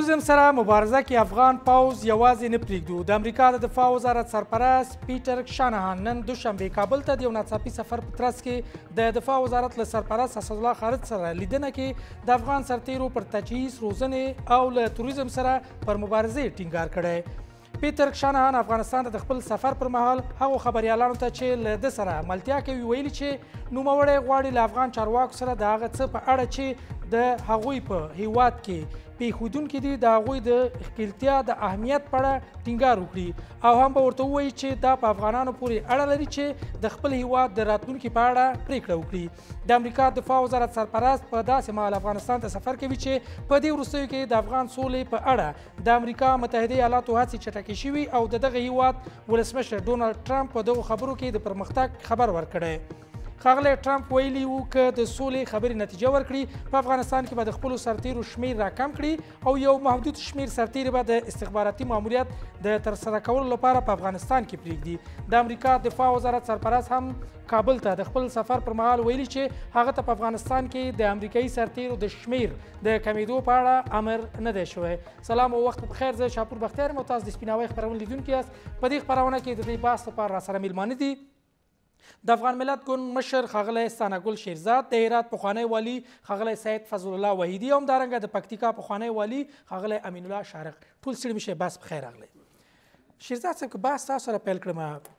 تروریزم سره مبارزه کې افغان پوز یوازې نه پریږدو د امریکا د دفاع وزارت سرپرست پیټر شانهان نن دوشنبه کابل ته د یو ناڅاپي سفر په ترڅ کې د دفاع وزارت له سرپرست اسدالله خالد سره لیدنه کې د افغان سرتیرو پر تجهیز روزنې او له تروریزم سره پر مبارزې ټینګار کړی پیټر شانهان افغانستان ته د خپل سفر پر مهال هغه خبريالانو ته چې له د سره ملتیا کوي ویلي چې نوموړی غواړي له افغان چارواکو سره د هغه څه په اړه چې د هغوی په هیواد کې پیښودونکي دي د هغوی د ښکیلتیا د اهمیت په اړه ټینګار وکړي او هم به ورته ووایي چې دا په افغانانو پورې اړه لري چې د خپل هیواد د راتلونکي په اړه پریکړه وکړي د امریکا دفاع وزارت سرپرست په داسې مهال افغانستان ته سفر کوي چې په دې وروستیو کې د افغان سولې په اړه د امریکا متحده ایالاتو هڅې چټکې شوي او د دغه هیواد ولسمشر ډونالډ ټرمپ په دغو خبرو کې د پرمختګ خبر ورکړی ښاغلی ټرمپ ویلي وو که د سولې خبرې نتیجه ورکړي په افغانستان کې به د خپلو سرتیرو شمیر راکم کړي او یو محدود شمیر سرتیري به د استخباراتي ماموریت د ترسره کولو لپاره په افغانستان کې پرېږدي د امریکا دفاع وزارت سرپرست هم کابل ته د خپل سفر پر مهال ویلي چې هغه ته په افغانستان کې د امریکایي سرتیرو د شمیر د کمیدو په اړه امر نه دی شوی سلام او وخت په خیر زه شاپور بختیار مو تاسو د سپیناوي خبرونه لیدونکو یاست په دې خبرونه کې د دې بحث لپاره را سره میلمانه دي د افغان ملت ګوند مشر خغلی ستانګل شیرزاد د هرات پخوانی والی خغلی سید فضل الله وحیدي او همدارنګه د پکتیکا پخوانی والی خغلی امین الله شارق ټول ستړي مشه بس په خیر راغلی شیرزاد صاحب که بحث تاسو سره پیل کړم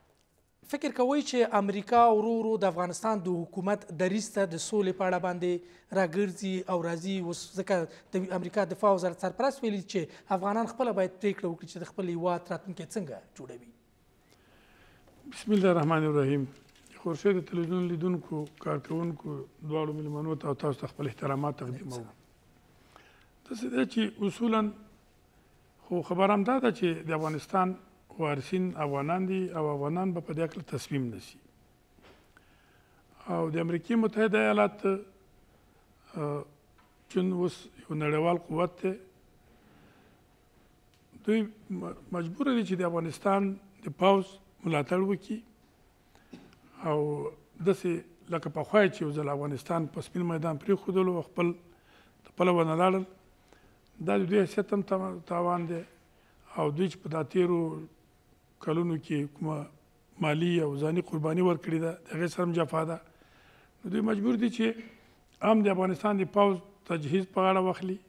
فکر کوئ چې امریکا ورو ورو د افغانستان د حکومت دریځ ته د سولې په اړه باندې راګرځي او راځي اوس ځکه د امریکا دفاع وزارت سرپرست ویلي چې افغانان خپله باید پرېکړه وکړي چې د خپل هیواد راتلونکی څنګه جوړوي بسم الله الرحمن الرحیم خورشید تلویزیون لیدونکو کارکونکو دواړو ملمنو ته تاسو ته خپل احترامات تقدیموم داسې ده چې اصولا خو خبر هم دا ده چې د افغانستان وارثین افغانان دي او افغانان به په دې هکله تصمیم نیسي او د امریکې متحده ایالات چون اوس یو نړیوال قوت دی دوی مجبور دي چې د افغانستان د پوځ ملاتړ وکړي او داسې لکه پخوا چې یو ځل افغانستان په سپین میدان پرېښودلو او خپل خپله ونه لاړل دا د دوی حیثیت هم تاوان دی او دوی چې په دا تېرو کلونو کې کومه مالی او ځاني قرباني ورکړې ده د هغې سره هم جفا ده نو دوی مجبور دي چې هم د افغانستان د پوځ تجهیز په غاړه واخلي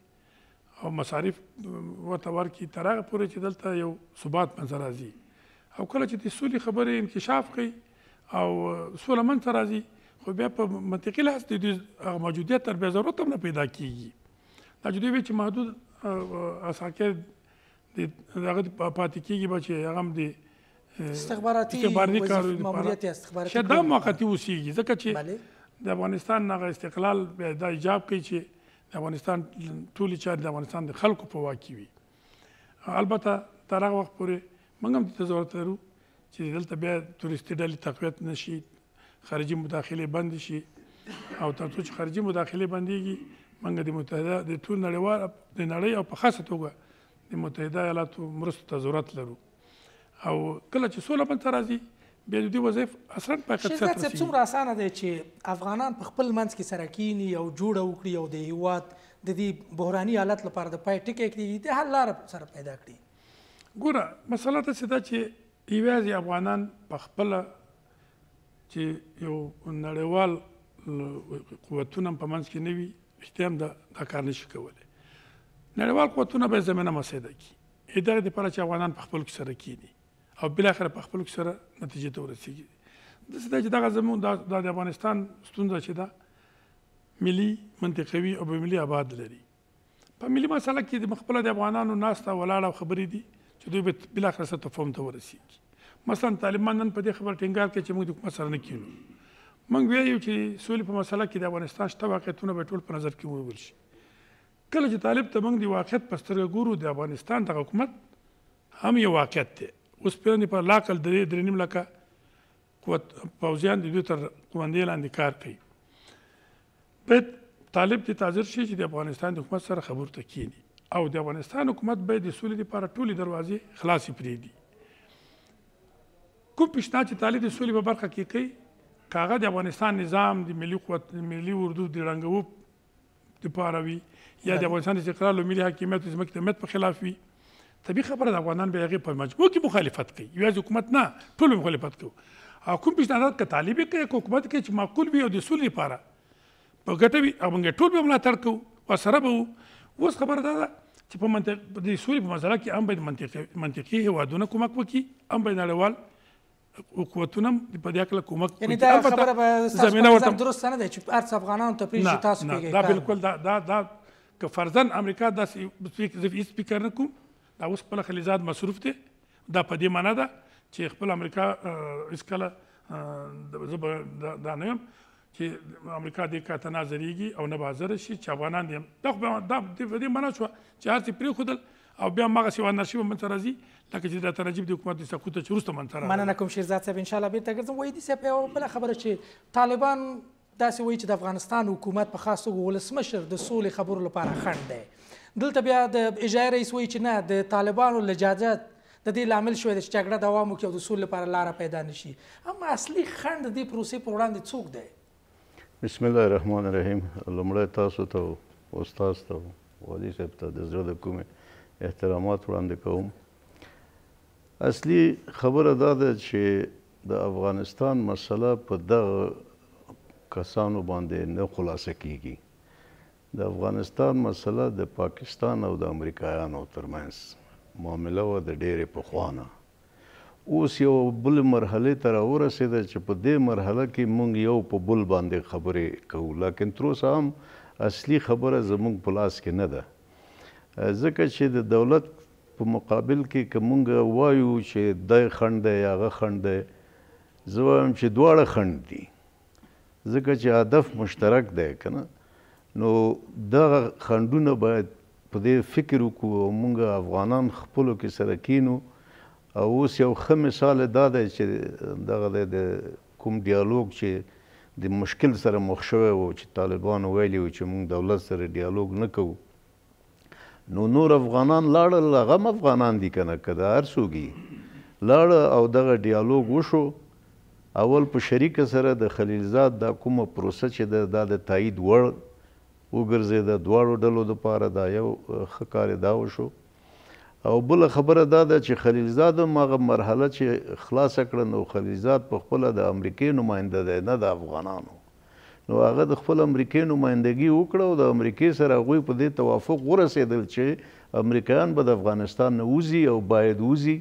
او مصارف ورته ورکړي تر هغه پورې چې دلته یو ثبات منځ راځي او کله چې د سولې خبرې انکشاف کوي او سوله منځ ته راځي خو بیا په منطقي لحاظ د دوی هغه موجودیت تر بیا ضرورت هم نه پیدا کیږي دا چې دوی چې محدود اساکر د هغه پاتې کیږي به چې هغه هم د استخباراتي ماموریت استخباراتي شدا موقتي اوسیږي ځکه چې د افغانستان هغه استقلال دا ایجاب کوي چې د افغانستان ټولې چارې د افغانستان د خلکو په واک کې وي البته تر هغه وخت پورې موږ هم د ضرورت لرو چې دلته بیا تورستي ډلې تقویت نشي خارجي مداخله بند شي او تر څو چې خارجي مداخله بنديږي موږ د متحده د ټول نړیوال د نړۍ او په خاصه توګه د متحده ایالاتو مرستو ته ضرورت لرو او کله چې سوله بنته راځي بیا د دې وظیف اصلا په کڅه ترسي شرکت څومره اسانه دی چې افغانان په خپل منځ کې سره کینی او جوړه وکړي او د هیواد د دې بحراني حالت لپاره د پای ټکی کړي د حل لار سره پیدا کړي ګوره مسله ته ساده چې یوازې افغانان په خپل چې یو نړیوال قوتونه په منځ کې نه وي احتیام د دا کار نشي کولی نړیوال قوتونه به زمينه مساعده کی ادارې لپاره چې افغانان په خپل کې سره کینی او بل اخر په خپل کې سره نتیجې ته ورسیږي د سده چې دغه زمون د افغانستان ستونزه چې ده ملي منطقوي او ملي آباد لري په ملي مسله کې د مخبل د افغانانو ناسته ولاړه خبرې دي چې دوی بل اخر څه تفهم ته ورسیږي مثلا طالبان نن په دې خبر ټینګار کوي چې موږ د حکومت سره نه کینو موږ ویو چې سولې په مسله کې د افغانستان شته واقعیتونه به ټول په نظر کې ونیول شي کله چې طالب ته موږ د واقعیت په سترګه ګورو د افغانستان د حکومت هم یو واقعیت دی اوس پیرنې پر لاکل درې درې نیم لکه قوت پوځیان د دوی تر قومندې لاندې کار کوي باید طالب ته تاجر شي چې د افغانستان د حکومت سره خبرته کینی او د افغانستان حکومت باید د سولې لپاره ټولې دروازې خلاصې پرې دي کوم پیشنهاد چې طالب د سولې په برخه کې کوي کاغه د افغانستان نظام د ملي قوت ملي اردو د رنګو لپاره وي یا د افغانستان د استقلال او ملي حاکمیت او ځمکې تمیت په خلاف وي طبي خبره د افغانان به هغې په مجموع کې مخالفت کوي یوازې حکومت نه ټول مخالفت کوي او کوم پیشنهادات که طالب یې کوي حکومت کې چې معقول وي او د سولې لپاره په ګټه وي او موږ ټول به ملاتړ کوو ورسره به وو اوس خبره دا ده چې په منطق د سولې په مسله کې هم باید منطقي هېوادونه کومک وکړي هم باید نړیوال قوتونه په دې اکل کومک یعنی دا خبره به زمينه ورته درست نه ده چې ارس افغانانو ته پریږي تاسو پیږي دا بالکل دا دا دا که فرزن امریکا دا سپیکر نه کوم دا اوس خپل خلیزاد مصروف دي دا په دې معنی ده چې خپل امریکا اس کله زه دا نه یم چې امریکا دې کاته نظرېږي او نه به حاضره شي چې افغانان دې دا خو دا دې معنی شوه چې هر څه پرېښودل او بیا مغه سیو انرشي ومن تر راځي لکه چې د تنجیب د حکومت د سقوط چې وروسته من تر مننه کوم شیرزاد صاحب ان شاء الله بیرته ګرځم وای دي صاحب یو بل خبره چې طالبان داسې وایي چې د افغانستان حکومت په خاصو ولسمشر د سولې خبرو لپاره خنډ دی دلته بیا د اجازه رئیس وایي چې نه د طالبانو لجاجت د دې لامل شوی چې جګړه دوام وکړي او د سولې لپاره لار پیدا نشي اما اصلي خند دې پروسې پر وړاندې څوک دی بسم الله الرحمن الرحیم لمړی تاسو ته او استاد ته او والي صاحب ته د زړه د کومه احترامات وړاندې کوم اصلي خبره دا ده چې د افغانستان مسله په دغه کسانو باندې نه خلاصه کیږي د افغانستان مسله د پاکستان او د امریکایانو ترمنځ معامله و د ډېرې پخوانه اوس یو بل مرحله ته راورسېده چې په دې مرحله کې مونږ یو په بل باندې خبرې کوو لکن تر اوسه هم اصلي خبره زمونږ په لاس کې نه ده ځکه چې د دولت په مقابل کې که مونږ وایو چې دی خند دی یا هغه خند دی زه وایم چې دواړه خند دي ځکه چې هدف مشترک دی که نه نو دغه خندونه باید په دې فکر وکړو او مونږ افغانان خپلو کې سره کینو او اوس یو ښه مثال دا دی چې دغه د کوم ډیالوګ چې د مشکل سره مخ شوی و چې طالبانو ویلي و چې موږ دولت سره ډیالوګ نه کوو نو نور افغانان لاړل هغه هم افغانان دي که نه که د هر څوک لاړه او دغه ډیالوګ وشو اول په شریکه سره د خلیلزاد دا کومه پروسه چې ده دا د تایید وړ وګرځېده دواړو ډلو دپاره دا یو ښه کار دا وشو او بله خبره دا ده چې خلیلزاد هم هغه مرحله چې خلاصه کړه نو خلیلزاد په خپله د امریکې نماینده دی نه د افغانانو نو هغه د خپل امریکای نمائندګي وکړه او د امریکای سره هغوی په دې توافق ورسېدل چې امریکایان به د افغانستان نه وځي او باید وځي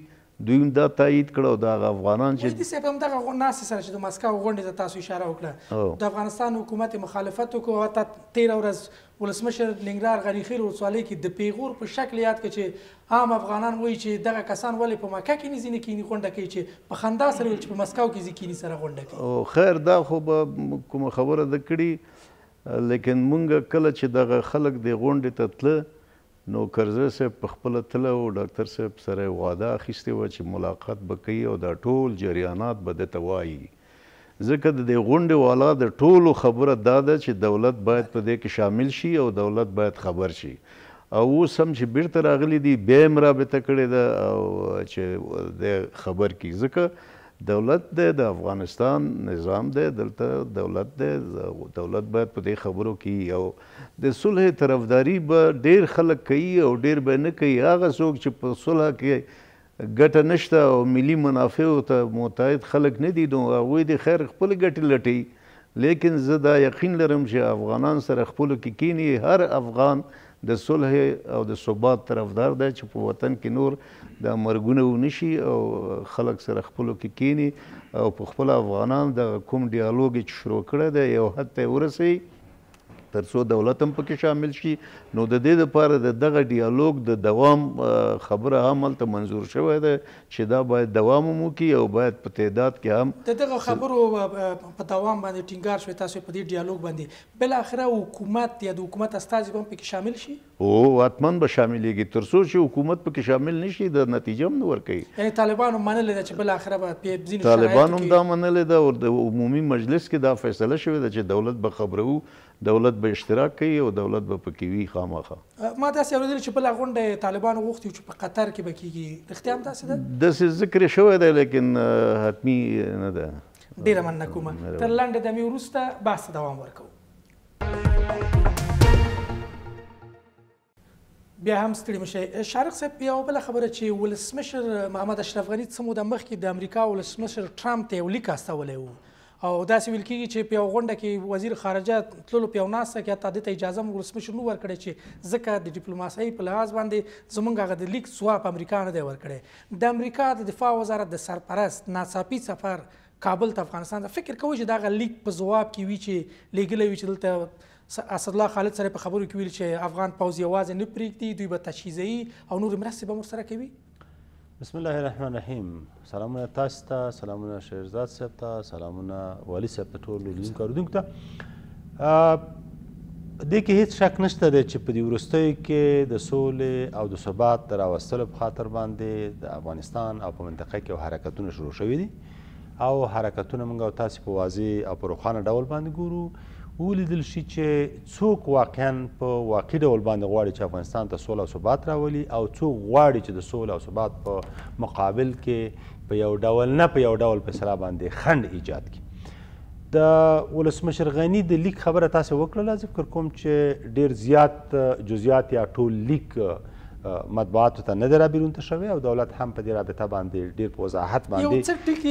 دویم دا تایید کړو دا افغانان چې دې سبب هم دغه ناس سره چې د مسکو غونډې ته تاسو اشاره وکړه د افغانستان حکومت مخالفت وکړو او ته 13 ورځ ولسمشر لنګرار غنی خیر ورسوالي کې د پیغور په شکل یاد کړ چې عام افغانان وایي چې دغه کسان ولې په مکه کې نه ځینې کینی غونډه کوي چې په خندا سره چې په مسکو کې ځینې سره غونډه کوي او خیر دا خو به کوم خبره د کړي لیکن مونږ کله چې دغه خلک د غونډې ته تله نو کرزه صاحب په خپل تله او ډاکټر صاحب سره وعده اخیستې و چې ملاقات به کوي او دا ټول جریانات به دته وایي ځکه د دې غونډې والا د ټولو خبره دا ده چې دولت باید په دې کې شامل شي او دولت باید خبر شي او اوس هم چې بیرته راغلی دي بیا یې رابطه کړې ده او چې د خبر کې ځکه دولت دی د افغانستان نظام دی دلته دولت دی دولت باید په دې خبرو کې او د صلح طرفداري به ډیر خلک کوي او ډیر به نه کوي هغه څوک چې په صلح کې ګټه نشته او ملي منافعو ته متحد خلک نه دي نو هغوی د خیر خپل ګټې لټوي لیکن زه دا یقین لرم چې افغانان سره خپلو کې کی کینی هر افغان د صلح او د ثبات طرفدار دی چې په وطن کې نور د مرګونه ونشي او خلک سره خپلو کې کینی او په خپل افغانان د کوم ډیالوګ چې شروع کړی دی یو حد ته ورسوي ترڅو دولت هم پکې شامل شي نو د دې لپاره د دغه ډیالوګ د دوام خبره هم هلته منظور شوې ده چې دا باید دوام هم وکړي او باید په تعداد کې هم د دغه خبرو په دوام باندې ټینګار شوی تاسو په دې ډیالوګ باندې بل اخره حکومت یا د حکومت استازي هم پکې شامل شي او اتمن به شاملېږي تر څو چې حکومت پکې شامل نشي د نتیجه هم نه ورکوي یعنی طالبان هم منلې ده چې بل آخره به په ځینې طالبان هم دا منلې ده او د عمومي مجلس کې دا فیصله شوې ده چې دولت به خبرو دولت به اشتراک کوي او دولت به پکې وي خامخا ما تاسې اورېدل چې بل غونډه طالبان غوښتي چې په قطر کې به کیږي رښتیا هم تاسې ده داسې ذکر شوی دی لیکن حتمی نه ده ډېره مننه کوم تر لنډې دمې وروسته بحث دوام ورکوو بیا هم ستړي مشه شارق صاحب یو بل خبره چې ولسمشر محمد اشرف غنی څه موده مخکې د امریکا ولسمشر ټرمپ ته یو لیک استولی و او داسې ویل کېږي چې په یو غونډه کې وزیر خارجه تللو په یو ناسته کې حتی دته اجازه هم ولسمشر نو ورکړی چې ځکه د ډیپلوماسۍ په لحاظ باندې زموږ هغه د لیک ځواب امریکا نه دی ورکړی د امریکا د دفاع وزارت د سرپرست ناڅاپي سفر کابل ته افغانستان ته فکر کوي چې دا لیک په ځواب کې وی چې لیګل وی چې دلته اسد الله خالد سره په خبرو کې ویل چې افغان پوځ یوازې نه پرېږدي دوی به تجهیزي او نور مرستې به ورسره کوي بسم الله الرحمن الرحیم سلامونه تاسو ته سلامونه شیرزاد صاحب ته سلامونه والي صاحب ته ټولو لیدونکو اوریدونکو ته دې کې هیڅ شک نشته دی چې په دې وروستیو کې د سولې او د ثبات د راوستلو په خاطر باندې د افغانستان او په منطقه کې حرکتونه شروع شوي دي او حرکتونه موږ او تاسې په واضح او په روښانه ډول باندې ګورو ولیدل شي چې څوک واقعا په واقعي ډول باندې غواړي چې افغانستان ته سوله او ثبات راولي او څوک غواړي چې د سوله او ثبات په مقابل کې په یو ډول نه په یو ډول په سلا باندې خند ایجاد کړي د ولسمشر غنی د لیک خبره تاسو وکړه لازم فکر کوم چې ډیر زیات جزئیات یا ټول لیک مطبوعاتو ته نه دی رابیرونته شوی او دولت هم په دې رابطه باندې ډېر په وضاحت باندې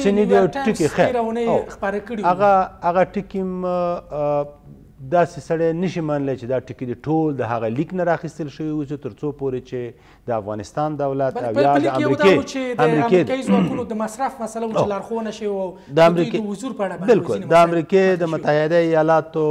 چې نه دی یو ټکي خیر هغه هغه ټکي داسې سړی نشي منلی چې دا ټکي د ټول د هغه لیک نه راخیستل شوی و چې تر څو پورې چې د افغانستان دولت او یا د امریکای د امریکای ځواکونو د مصرف مسله و چې لارښوونه شي او د امریکای د حضور په اړه بالکل د امریکای د متحده ایالاتو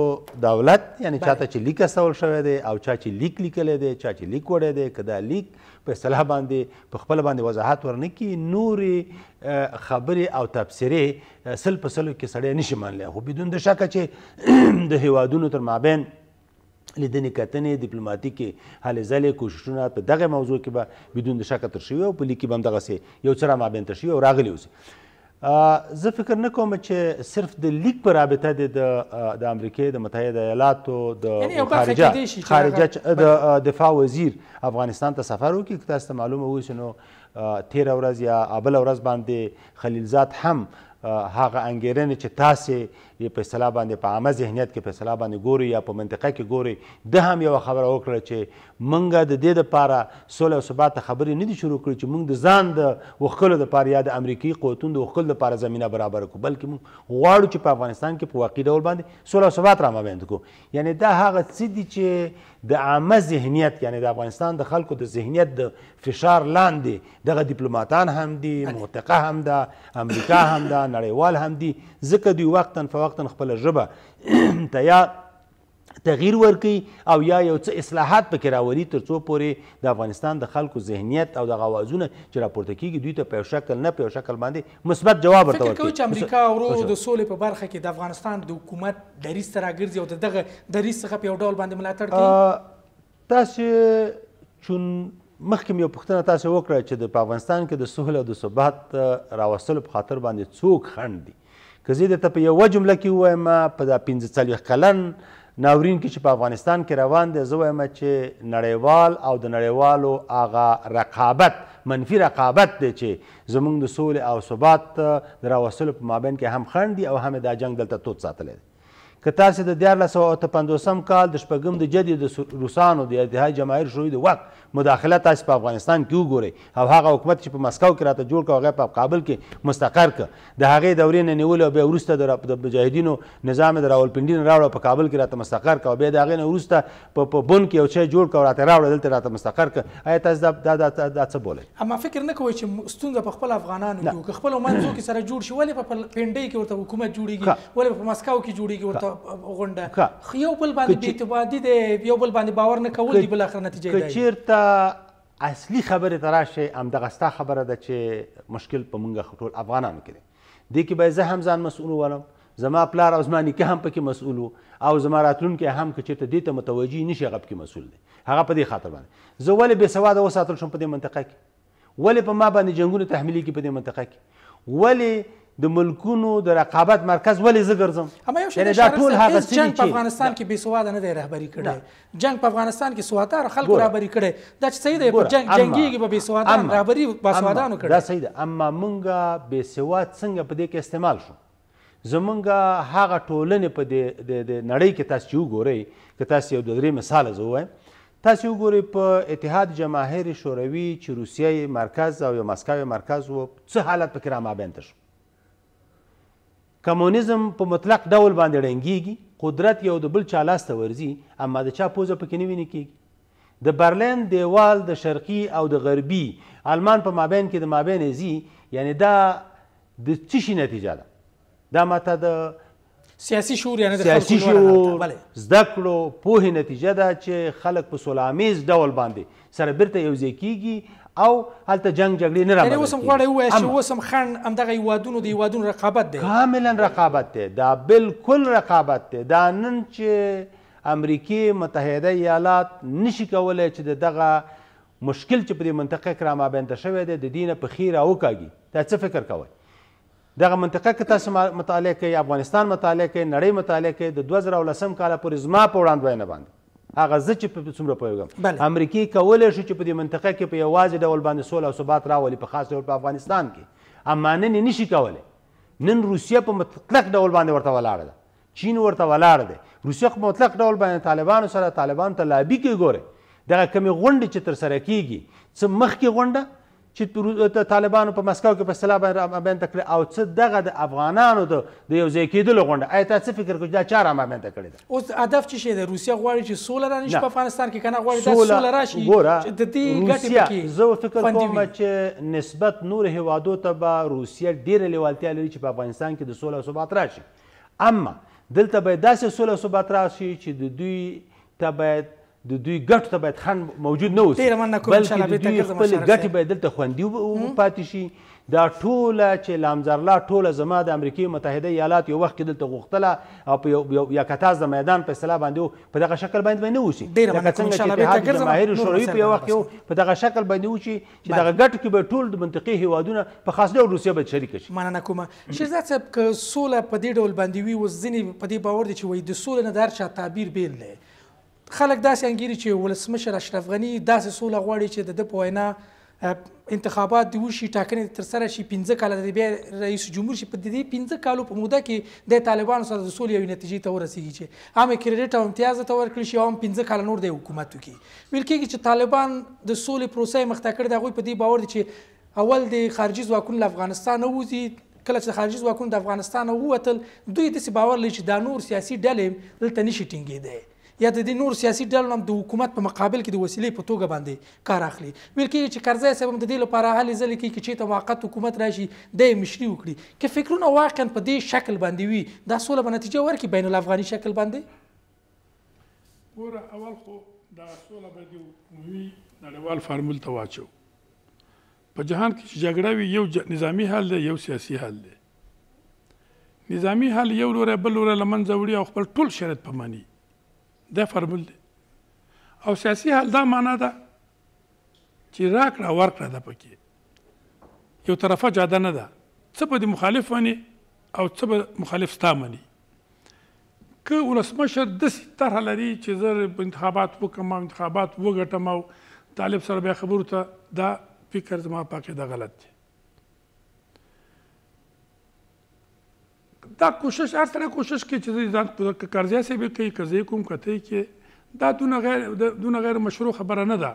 دولت یعنی چاته چې لیک استول شوی دی او چا چې لیک لیکلی دی چا چې لیک وړی دی که دا لیک په اصطلاح باندې په خپل باندې وضاحت ورنه کړي نورې خبرې او تبصرې سل په سلو کې سړی نشي منلی خو بدون د شکه چې د هیوادونو تر مابین لیدنې کتنې ډیپلوماټیکې هلې ځلې کوششونه په دغه موضوع کې به بدون د شک تر شوي او په لیک کې به همدغسې یو څه رامابین تر شوي او راغلی اوسي زه فکر نه کوم چې صرف د لیک په رابطه د د امریکې د متحده ایالاتو د خارجه خارجه د دفاع وزیر افغانستان ته سفر وکړي که تاسو ته معلومه اوسي نو تیره ورځ یا ابله ورځ باندې خلیلزاد هم هغه انګیرنې چې تاسې په اصطلاح باندې په عامه ذهنیت کې په اصطلاح باندې ګوري یا په منطقه کې ګوري ده هم یوه خبره وکړه چې موږ د دې دپاره سوله او ثبات ته خبرې نه دي شروع کړې چې موږ د ځان د وښکلو دپاره یا د امریکایي قوتونو د وښکلو دپاره زمینه برابره کړو بلکې موږ غواړو چې په افغانستان کې په واقعي ډول باندې سوله او ثبات رامابند کړو یعنې دا هغه څه دي چې د عامه ذهنیت یعنی د افغانستان د خلکو د ذهنیت د فشار لاندې دغه ډیپلوماټان هم دي معتقه هم ده امریکا هم ده نړیوال هم دي ځکه دوی وقتا فوقتا خپله ژبه ته یا تغییر ورکړي او یا یو څه اصلاحات پکې راولي تر څو پورې د افغانستان د خلکو ذهنیت او د غوازونه چې راپورته کیږي دوی ته په شکل نه په شکل باندې مثبت جواب ورته ورکړي فکر کوم چې امریکا ورو د سولې په برخه کې د افغانستان د حکومت دریس ته راګرځي او دغه دریس څخه په یو ډول باندې ملاتړ کوي تاسو چون مخکې یو پوښتنه تاسو وکړه چې د افغانستان کې د سولې او د ثبات راوستلو په خاطر باندې څوک خنډ دي که زه درته په یوه جمله کې ووایم په دا پنځه څلوېښت کلن ناورین کې چې په افغانستان کې روان دی زه وایم چې نړیوال او د نړیوالو هغه رقابت منفي رقابت دی چې زموږ د سولې او ثبات د راوستلو په مابین کې هم خنډ دی او هم دا جنګ دلته تود ساتلی دی که تاسې د دیارلس سوه اته پنځوسم کال د شپږم د جدې د روسانو د اتحاد جماهیر شوروي د وخت مداخله تاسې په افغانستان کې وګورئ او هغه حکومت چې په مسکو کې راته جوړ کړ هغه په کابل کې مستقر کړ د هغې دورې نه نیولې او بیا وروسته د مجاهدینو نظام یې د راولپنډي نه راوړه په کابل کې راته مستقر کړ او بیا د هغې نه وروسته په بن کې یو شی جوړ کړ او راته راوړه دلته راته مستقر کړ آیا تاسې دا دا څه بولئ اما فکر نه کوئ چې ستونزه په خپل افغانانو کې که خپلو منځو کې سره جوړ شي ولې په پنډۍ کې ورته حکومت جوړېږي ولې په مسکو کې جوړېږي ورته غونډه یو بل باندې بې اعتمادي دی یو بل باندې باور نه کول دی بل اخر نتیجه دی که چیرته اصلي خبره ته راشي همدغه ستا خبره ده چې مشکل په موږ ټول افغانانو کې دی دې کې به زه هم ځان مسؤول ولم زما پلار او زما نیکه هم پکې مسؤل او زما راتلونکی هم که چېرته دې ته متوجه نشي هغه پکې مسؤل دی هغه په دې خاطر باندې زه ولې بې سواده وساتل شم په دې منطقه کې ولې په ما باندې جنګونه تحمیلېږي په دې منطقه کې ولې د ملکونو د رقابت مرکز ولې زه ګرځم اما یو شی دا ټول هغه څه جنگ په افغانستان کې بې سواده نه دی رهبری کړی جنگ په افغانستان کې سوادار خلکو رهبری کړی دا چې صحیح دی په جنگ جنگیږي په بې سوادان رهبری با سوادانو کړی دا صحیح ده اما مونږه بې سواد څنګه په دې کې استعمال شو زمونږه هغه ټولنې په د نړۍ کې تاسو چې وګورئ که تاسو یو دوه درې مثاله زه ووایم تاسو وګورئ په اتحاد جماهیر شوروي چې روسیه مرکز او یو مسکو مرکز و څه حالت پکې رامابینته شو کمونیزم په مطلق ډول باندې ړنګېږي قدرت یو د بل چا لاس ته ورځي اما د چا پوزه پکې نه ویني کېږي د برلین دیوال د شرقي او د غربي آلمان په مابین کې د مابین زی یعنی دا د څه شي نتیجه ده دا ماته د سیاسي شعور یعنی د سیاسي شعور زده کړو پوهې نتیجه ده چې خلک په سولامیز ډول باندې سره بیرته یو ځای کیږي او هلته جنگ جګړې نه راغلي یعنی اوس هم غواړی ووایه چې اوس هم خنډ همدغه هیوادونو د هیوادونو رقابت دی کاملا رقابت دی دا بالکل رقابت دی دا نن چې امریکې متحده ایالات نشي کولی چې دغه مشکل چې په دې منطقه کې رامابینته شوی دی د دې نه پښې راوکاږي دا څه فکر کوئ دغه منطقه کې تاسو مطالعه کوئ افغانستان مطالعه کوئ نړۍ مطالعه کوئ د 2019 کاله پورې زما په وړاندوینه باندې هغه زه چې په څومره پوهېږم امریکې کولی شي چې په دې منطقه کې په یوازې ډول باندې سوله او ثبات راولي په خاص ډول په افغانستان کې اما نن یې نشي کولی نن روسیه په مطلق ډول باندې ورته ولاړه ده چین ورته ولاړ دی روسیه خو مطلق ډول باندې طالبانو سره طالبان ته لابي کوي ګورئ دغه کمې غونډې چې ترسره کیږي څه مخکې غونډه چې طالبانو په مسکو کې په اصطلاح رامنځته کړې او څه دغه د افغانانو د د یو ځای کېدلو غونډه آیا تا څه فکر کوئ چې دا چا رامنځته کړې ده اوس هدف څه شی دی روسیه غواړي چې سوله رانه شي په افغانستان کې که نه غواړي دا سوله راشي چې د دې ګټې پکې زه فکر کوم چې نسبت نور هیوادو ته به روسیه ډېره لیوالتیا لري چې په افغانستان کې د سوله او ثبات راشي اما دلته باید داسې سوله او ثبات راشي چې د دوی ته باید د دوی ګټو ته باید خنډ موجود نه اوسي بلکې د دوی خپلې ګټې باید دلته خوندي پاتې شي دا ټوله چې لامزرلا ټوله زما د امریکای متحده ایالات یو وخت کې دلته غوښتله او په یو کتاز د میدان په اصطلاح باندې په دغه شکل باندې نه وشي لکه څنګه چې اتحاد جماهیر شوروي په یو وخت کې په دغه شکل باندې وشي چې دغه ګټو کې به ټول د منطقې هیوادونه په خاص ډول روسیه به شریک شي مننه کوم شیرزاد صاحب که سوله په دې ډول باندې وي اوس ځینې په دې باور دي چې وایي د سوله نه د هر چا تعبیر بیل دی خلک داسې انګیري چې ولسمشر اشرف غنی داسې سوله غواړي چې د ده په وینا انتخابات د وشي ټاکنې ترسره شي پنځه کاله د بیا رئیس جمهور شي په دې پنځه کالو په موده کې د طالبانو سره د سولې یوې نتیجې ته ورسیږي چې عامې کریډټ او امتیاز ته ورکړي شي او هم پنځه کاله نور د حکومت وکړي ویل کېږي چې طالبان د سولې پروسه یې مخته کړې د هغوی په دې باور دي چې اول د خارجي ځواکونو له افغانستان نه کله چې خارجي ځواکونه د افغانستان ووتل دوی داسې باور لري چې دا نور سیاسي ډلې دلته نشي ټینګېدی یا د دې نور سیاسي ډلو هم د حکومت په مقابل کې د وسیلې په توګه باندې کار اخلي ویل کېږي چې کرزی صاحب هم د دې لپاره هلې ځلې کوي چې چېرته موقت حکومت راشي د مشري وکړي که فکرونه واقعا په دې شکل باندې وي دا سوله به نتیجه ورکړي بین الافغاني شکل باندې ګوره اول خو دا سوله به د عمومي نړیوال فارمول ته واچو په جهان کې چې جګړه وي یو نظامی حل دی یو سیاسي حل دی نظامی حل یو لوری بل لوری له منځه وړي او خپل ټول شرط په مني دا فرمول دی او سیاسي حل دا معنا ده چې راکړه ورکړه ده پکې یو طرفه جاده نه ده څه به د مخالف مني او څه به مخالف ستا مني که ولسمشر داسې طرحه لري چې زه انتخابات وکړم او انتخابات وګټم او طالب سره بیا خبرو ته دا فکر زما پاکې ده غلط دی دا کوشش هر سره کوشش کوي چې ځان قرضیا سي به کوي قرضې کوم کته کې دا دونه غیر دونه غیر مشروع خبره نه ده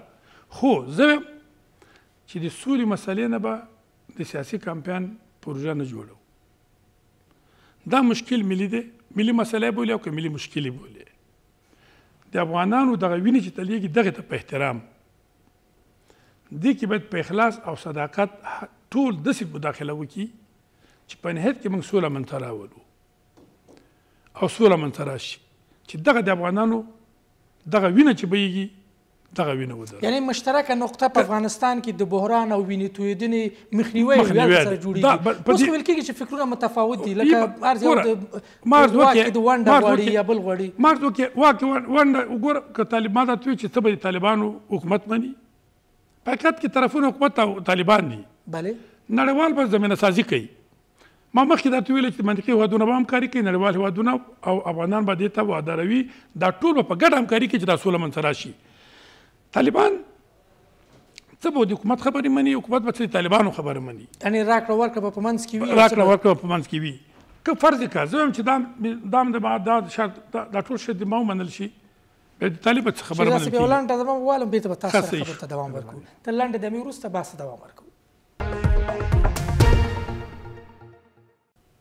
خو زه چې د سولې مسلې نه به د سیاسي کمپاین پروژه نه جوړو دا مشکل ملي دی ملي مسله بولی او که ملي مشکل بولی د افغانانو دغه وینې چې تلیږي دغه ته په احترام دې کې باید په اخلاص او صداقت ټول داسې مداخله وکړي چې په نهایت کې موږ سوله منته راولو او سوله منته راشي چې دغه د افغانانو دغه وینه چې بهیږي دغه وینه ودره یعنی مشترکه نقطه په افغانستان کې د بحران او وینې تویدنې مخنیوي سره جوړیږي اوس ویل کېږي چې فکرونه متفاوت دي لکه ارز یو د ونډه غواړي یا بل غواړي مارز وکې واکې ونډه وګوره که طالبان راته وي چې ته به د طالبانو حکومت مني په حقیقت کې طرفونه حکومت او طالبان دي بله نړیوال به زمینه سازي کوي ما مخکې دا ویل چې منطقي هوادونه به همکاري کوي نړیوال هوادونه او افغانان به دې ته واداروي دا ټول به په ګډه همکاري کوي چې دا سوله منځ راشي طالبان څه به د حکومت خبرې مني حکومت به د طالبانو خبرې مني یعنې راکړه ورکړه به په منځ کې وي راکړه ورکړه به په منځ کې وي که فرض کړه زه وایم چې دا دا د دا شرط دا ټول شرط ما ومنل شي د طالب څه خبره منل کیږي چې لنډه دوام والم بیرته به تاسو خبرته دوام ورکړو ته لنډه د مې وروسته باسه دوام ورکړو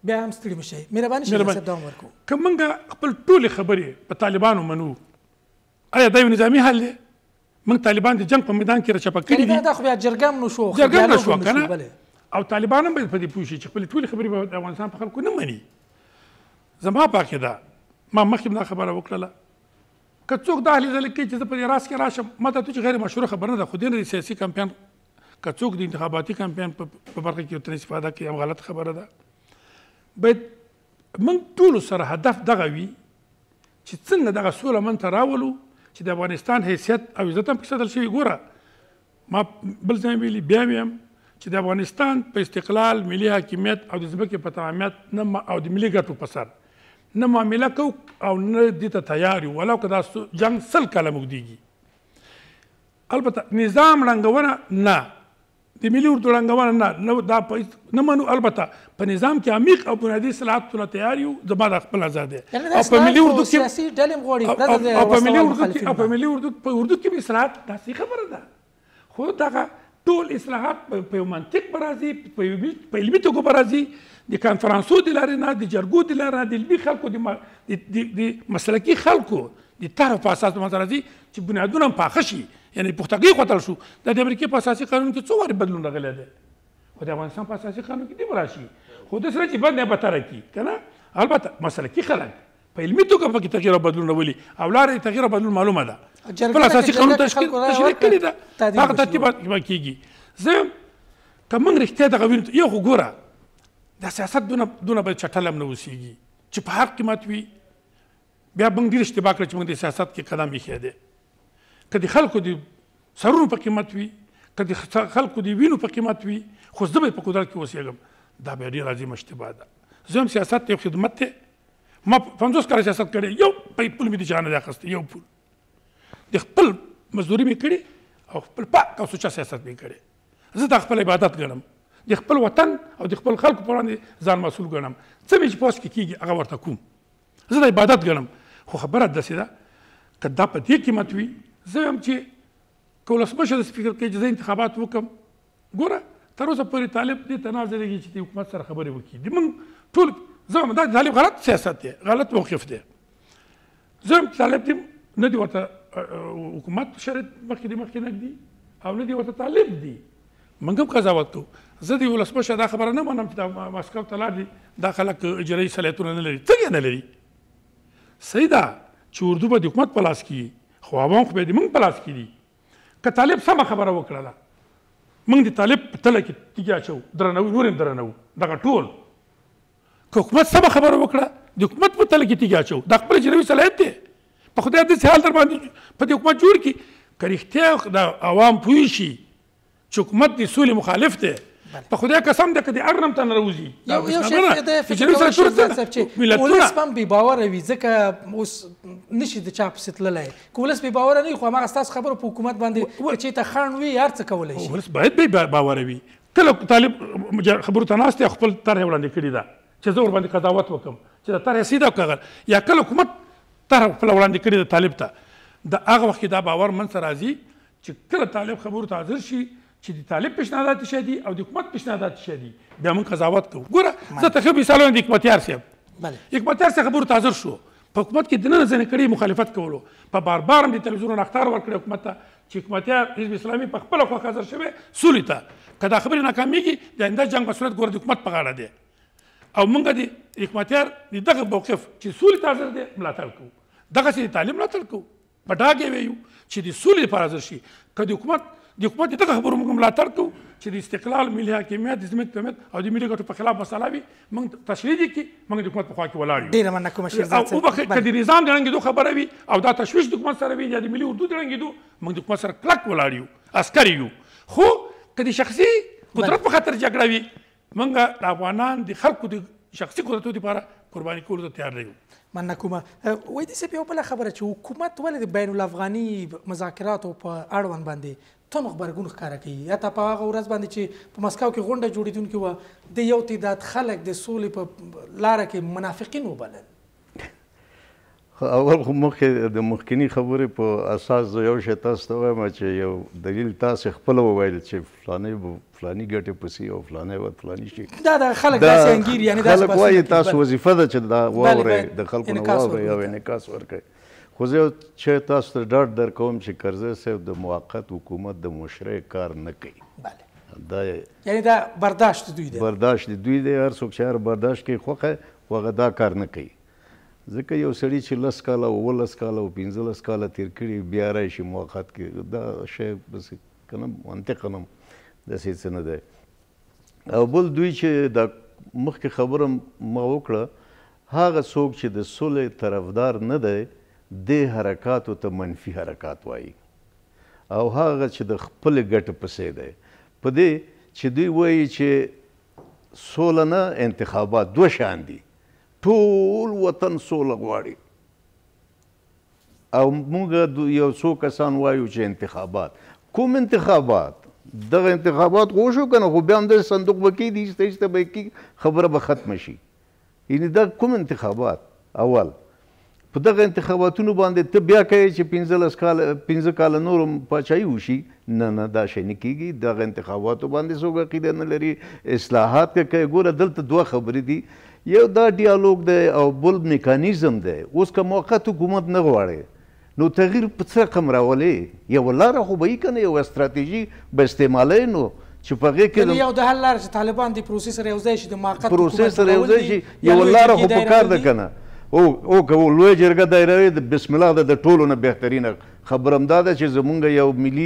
بیا هم ستړي مشي مهرباني شي مهرباني دوام ورکو که مونږ خپل ټولې خبرې په طالبانو منو آیا دا یو نظامی حل دی مونږ طالبان د جنگ په میدان کې راچپه کړي دي دا خو بیا جرګم نو شو جرګم نو شو کنه او طالبان هم په دې پوه شي چې خپل ټولې خبرې په افغانستان په خلکو نه مني زما په عقیده ما مخکې دا خبره وکړله که څوک دا هلې ځلې کوي چې زه په دې راس کې راشم ما ته چې غیر مشروع خبره ده خو دې سیاسي کمپین که څوک د انتخاباتي کمپین په برخه کې ترې استفاده کوي هم غلط خبره ده باید موږ ټولو سره هدف دغه وي چې څنګه دغه سوله منځته راولو چې د افغانستان حیثیت او عزت هم پکې ساتل شوي ګوره ما بل ځای ویلي بیا ویم چې د افغانستان په استقلال ملي حاکمیت او د ځمکې په تمامیت نه او د ملي ګټو په سر نه معامله کو او نه دې ته تیار یو ولو که دا جنګ سل کاله موږ دیږي البته نظام ړنګونه نه د ملي اردو ړنګونه نه نه دا نه منو البته په نظام کې عمیق او بنیادي اصلاحاتو ته تیار یو زما د خپل آزاد دی او په ملي اردو کې سیاسي ډلې غوړي او په ملي اردو کې او په ملي اردو په اردو کې به اصلاحات داسې خبره ده خو دغه ټول اصلاحات په منطق پر راځي په علمي توګه پر راځي د کانفرنسو د لارې نه د جرګو د لارې نه د علمي خلکو د د مسلکي خلکو د طرح په اساس منځ راځي چې بنیادونه پاخه شي یعنی پختګي قتل شو د امریکای په اساسي قانون کې څو واره بدلون راغلی دی خو د افغانستان په اساسي قانون کې دی راشي خو د سره چې بد نه پته راکی کنه البته مسلکي خلک په علمي توګه په تغییر او بدلون راولي او لارې تغییر او بدلون معلومه ده بل اساسي قانون تشکیل تشریح کړی ده هغه ترتیب کیږي زه که موږ رښتیا دغه وینو یو خو ګوره دا سیاست دونه دونه به چټل هم نه اوسېږي چې په هر قیمت وي بیا موږ ډېر اشتباه کړه چې موږ د سیاست کې قدم ایښی دی کدي خلکو دی سرونو په قیمت وي کدي خلکو دی وینو په قیمت وي خو زه به په قدرت کې اوسېږم دا به ډېر عظیم اشتباه ده زه هم سیاست ته یو خدمت دی ما پنځوس کاله سیاست کړی یو پول مې د چا نه دی اخیستی یو پول د خپل مزدوري مې کړې او خپل پاک او سوچه سیاست مې کړی زه دا خپل عبادت ګڼم د خپل وطن او د خپل خلکو په وړاندې ځان مسؤل ګڼم څه مې چې پاس کې کېږي هغه ورته کوم زه د عبادت ګڼم خو خبره داسې ده که دا په دې قیمت وي زه هم چې که ولسمشر داسې فکر کوي چې زه انتخابات وکم ګوره تر اوسه پورې طالب دې ته نه ځلېږي چې د حکومت سره خبرې وکړي د موږ ټول زه هم دا د طالب غلط سیاست دی غلط موقف دی زه هم طالب دی نه دی ورته حکومت شرط مخکې دی مخکې نږدي او نه دی ورته طالب دی موږ هم قضاوت کوو زه د ولسمشر دا خبره نه منم چې دا مسکو ته لاړ دا خلک اجرایي صلاحیتونه نه لري څنګه نه لري صحیح ده چې اردو به د حکومت په لاس کې خو عوام خو به دې موږ په لاس کې دي که طالب سمه خبره وکړله موږ د طالب په تله کې تیږې اچوو درنوو نور هم درنوو دغه ټول که حکومت سمه خبره وکړه د حکومت په تله کې تیږې اچوو دا خپل اجرایي صلاحیت دی په خدای داسې حال در باندې په دې حکومت جوړ کړي که رښتیا د عوام پوه شي چې حکومت د سولې مخالف دی په خدای قسم ده که د ارنم ته نه راوځي یو یو شی د فکر کول شي صاحب چې ولس هم بې باوره وي ځکه اوس نشي د چا پسې تللی که ولس بې باوره نه وي خو هماغه ستاسو خبره په حکومت باندې چېرته خنډ وي هر څه کولی شي ولس باید بې باوره وي کله طالب خبرو ته ناست خپل طرح وړاندې کړې ده چې زه ورباندې قضاوت وکم چې دا طرح سیده کغل یا کله حکومت طرح خپل وړاندې کړې ده طالب ته د هغه وخت دا باور منځ ته راځي چې کله طالب خبرو ته حاضر شي چې د طالب پیشنهادات شې دي او د حکومت پیشنهادات شې دي بیا موږ قضاوت کوو ګوره زه ته ښه مثالونه د حکمتیار صاحب حکمتیار صاحب خبرو تازر شو په حکومت کې دننه ځنې کړي مخالفت کولو په بار بار هم د تلویزیون اخطار ورکړی حکومت ته چې حکمتیار حزب اسلامي په خپله خوښه حاضر شوی سولې ته که دا خبرې ناکامېږي د آینده جنګ په صورت ګوره د حکومت په غاړه دی او موږ د حکمتیار د دغه موقف چې سولې ته حاضر دی ملاتړ کوو دغسې د تعلیم ملاتړ کوو په ډاګې ویو چې د سولې لپاره حاضر شي که د حکومت د حکومت دغه خبرو موږ ملاتړ کوو چې د استقلال ملي حاکمیت د زمت تمت او د ملي ګټو په خلاف مسله وي موږ تشریح دي کې موږ د حکومت په خوا کې ولاړ یو ډیره مننه کوم شیرزاد صاحب او بخې کدي نظام درنګې دوه خبره وي او دا تشویش د حکومت سره وي یا د ملي اردو درنګې دوه موږ د حکومت سره کلک ولاړ یو عسکر یو خو کدي شخصي قدرت په خاطر جګړه وي موږ د افغانان د خلکو د شخصي قدرتو لپاره قرباني کولو ته تیار یو مننه کومه وای دې سه په بل خبره چې حکومت ولې د بین الافغاني مذاکرات په اړوند باندې ته خبرګون ښکارا کوي یا ته په هغه ورځ باندې چې په مسکو کې غونډه جوړیدونکې و د یو تعداد خلک د سولې په لار کې منافقین وبلل اول خو مخکې د مخکنی خبرې په اساس زه یو شی تاسو ته وایم چې یو دلیل تاسو خپل وویل چې فلانی فلانی ګټې پسې او فلانی و فلانی شي دا د خلک داسې انګیر یعنی داسې خلک وایي تاسو وظیفه ده چې دا واوري د خلکو نه واوري او انعکاس ورکړي خو زه چې تاسو ته ډاډ درکوم چې کرزی صاحب د موقت حکومت د مشرۍ کار نه کوي بله دا یعنی دا برداشت دوی دی برداشت دوی دی هر څوک چې هر برداشت کوي خوخه وغه دا کار نه کوي ځکه یو سړی چې لس کاله او ولس کاله او پنځلس کاله تیر کړي بیا راشي موقت کې دا شی بس کنه منطق نه داسې څه نه دی او بل دوی چې دا مخکې خبره ما وکړه هغه څوک چې د سولې طرفدار نه دی د حرکاتو ته منفي حرکات وایي او هغه چې د خپل ګټ پسې دی په دې چې دوی وایي چې سوله نه انتخابات دوه شان دي ټول وطن سوله غواړي او موږ یو څو کسان وایو چې انتخابات کوم انتخابات دغه انتخابات خو شو کنه خو بیا هم د صندوق بکی دي چې خبره به ختم شي یعنی دا کوم انتخابات اول په دغه انتخاباتونو باندې ته بیا کوي چې 15 کال 15 کال نور پچای وشي نه نه دا شي نه کیږي دغه انتخاباتو باندې څوک عقیده نه لري اصلاحات کوي ګوره دلته دوه خبرې دي یو دا ډیالوګ دی او بل میکانیزم دی اوس که موقت حکومت نه غواړي نو تغییر په څه رقم راولي یو لاره خو به کنه یو استراتیژي به استعمالی نو چې په هغه کې یو د حل لاره چې طالبان د پروسې سره یو ځای شي د موقت پروسې سره یو ځای شي یو لاره خو پکار ده کنه او او که لویه جرګه دایروي د بسم الله د ټولو نه بهترینه خبره همدا ده چې زمونږ یو ملي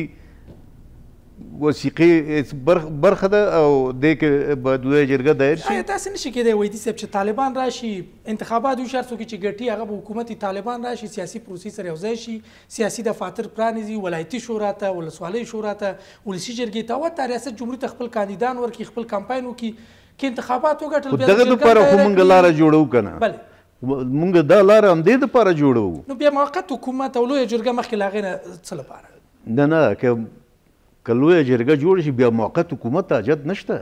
وسیقې برخه ده او د کې به دوی جرګه دایر شي تاسو نشي کېدای وایي چې طالبان راشي انتخابات یو شرط کې چې ګټي هغه به حکومت طالبان راشي سیاسي پروسې سره یوځای شي سیاسي د فاتر پرانیزي ولایتي شورا ته ولسوالۍ شورا ته ولسی جرګې ته وتا ریاست جمهوریت خپل کاندیدان ورکی خپل کمپاین وکي کې انتخابات وګټل بیا دغه لپاره خو مونږ لاره جوړو کنه بله مونږ دا لار هم دې لپاره جوړو نو بیا موقت حکومت او لویه جرګه مخکې لاغې نه څه لپاره نه نه که که لویه جرګه جوړه شي بیا موقت حکومت ته حاجت نشته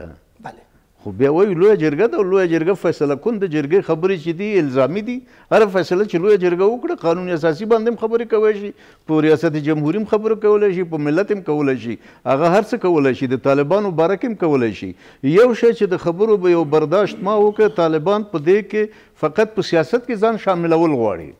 خو بیا وایي لویه جرګه ده لویه جرګه فیصله کن د جرګې خبرې چې دي الزامي دي هره فیصله چې لویه جرګه وکړه قانون اساسي باندې هم خبرې کولی شي په ریاست جمهوري هم خبرې کولی شي په ملت هم کولی شي هغه هر څه کولی شي د طالبانو باره کې هم کولی شي یو شی چې د خبرو به یو برداشت ما وکړه طالبان په دې کې فقط په سیاست کې ځان شاملول غواړي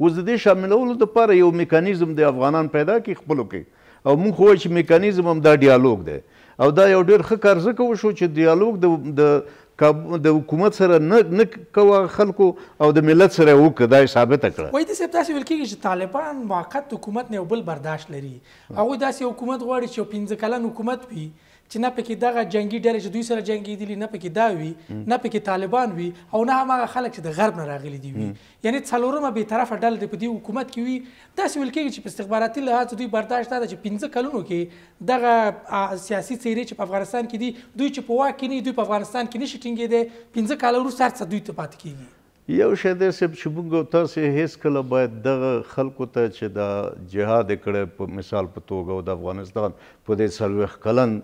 اوس د دې شاملولو دپاره یو میکانیزم د افغانان پیدا کړي خپلو کې او موږ خو چې میکانیزم هم دا ډیالوګ دی او دا یو ډیر ښه کار زکه وشو چې ډیالوګ د د د حکومت سره نه نه کوه خلکو او د ملت سره وکړه دا ثابته کړه وایي داسې تاسې ویل کېږي چې طالبان موقت حکومت نه یو بل برداشت لري هغوی داسې حکومت غواړي چې یو پنځه کلن حکومت وي چې نه پکې دغه جنگي ډلې چې دوی سره جنگي دي نه پکې دا وي نه پکې طالبان وي او نه هغه خلک چې د غرب نه راغلي دي وي یعنی څلورمه به طرفه ډل د دې حکومت کې وي دا سویل کې چې په استخباراتي لحاظ دوی برداشت ده چې 15 کلونو کې دغه سیاسي څیرې چې په افغانستان کې دي دوی چې په واک کې نه دوی په افغانستان کې نشي ټینګېدي 15 کال وروسته هر څه دوی ته پاتې کیږي یو شی دی چې موږ تاسو هیڅ کله باید دغه خلکو ته چې دا جهاد کړه په مثال په توګه د افغانستان په دې سلوخ کلن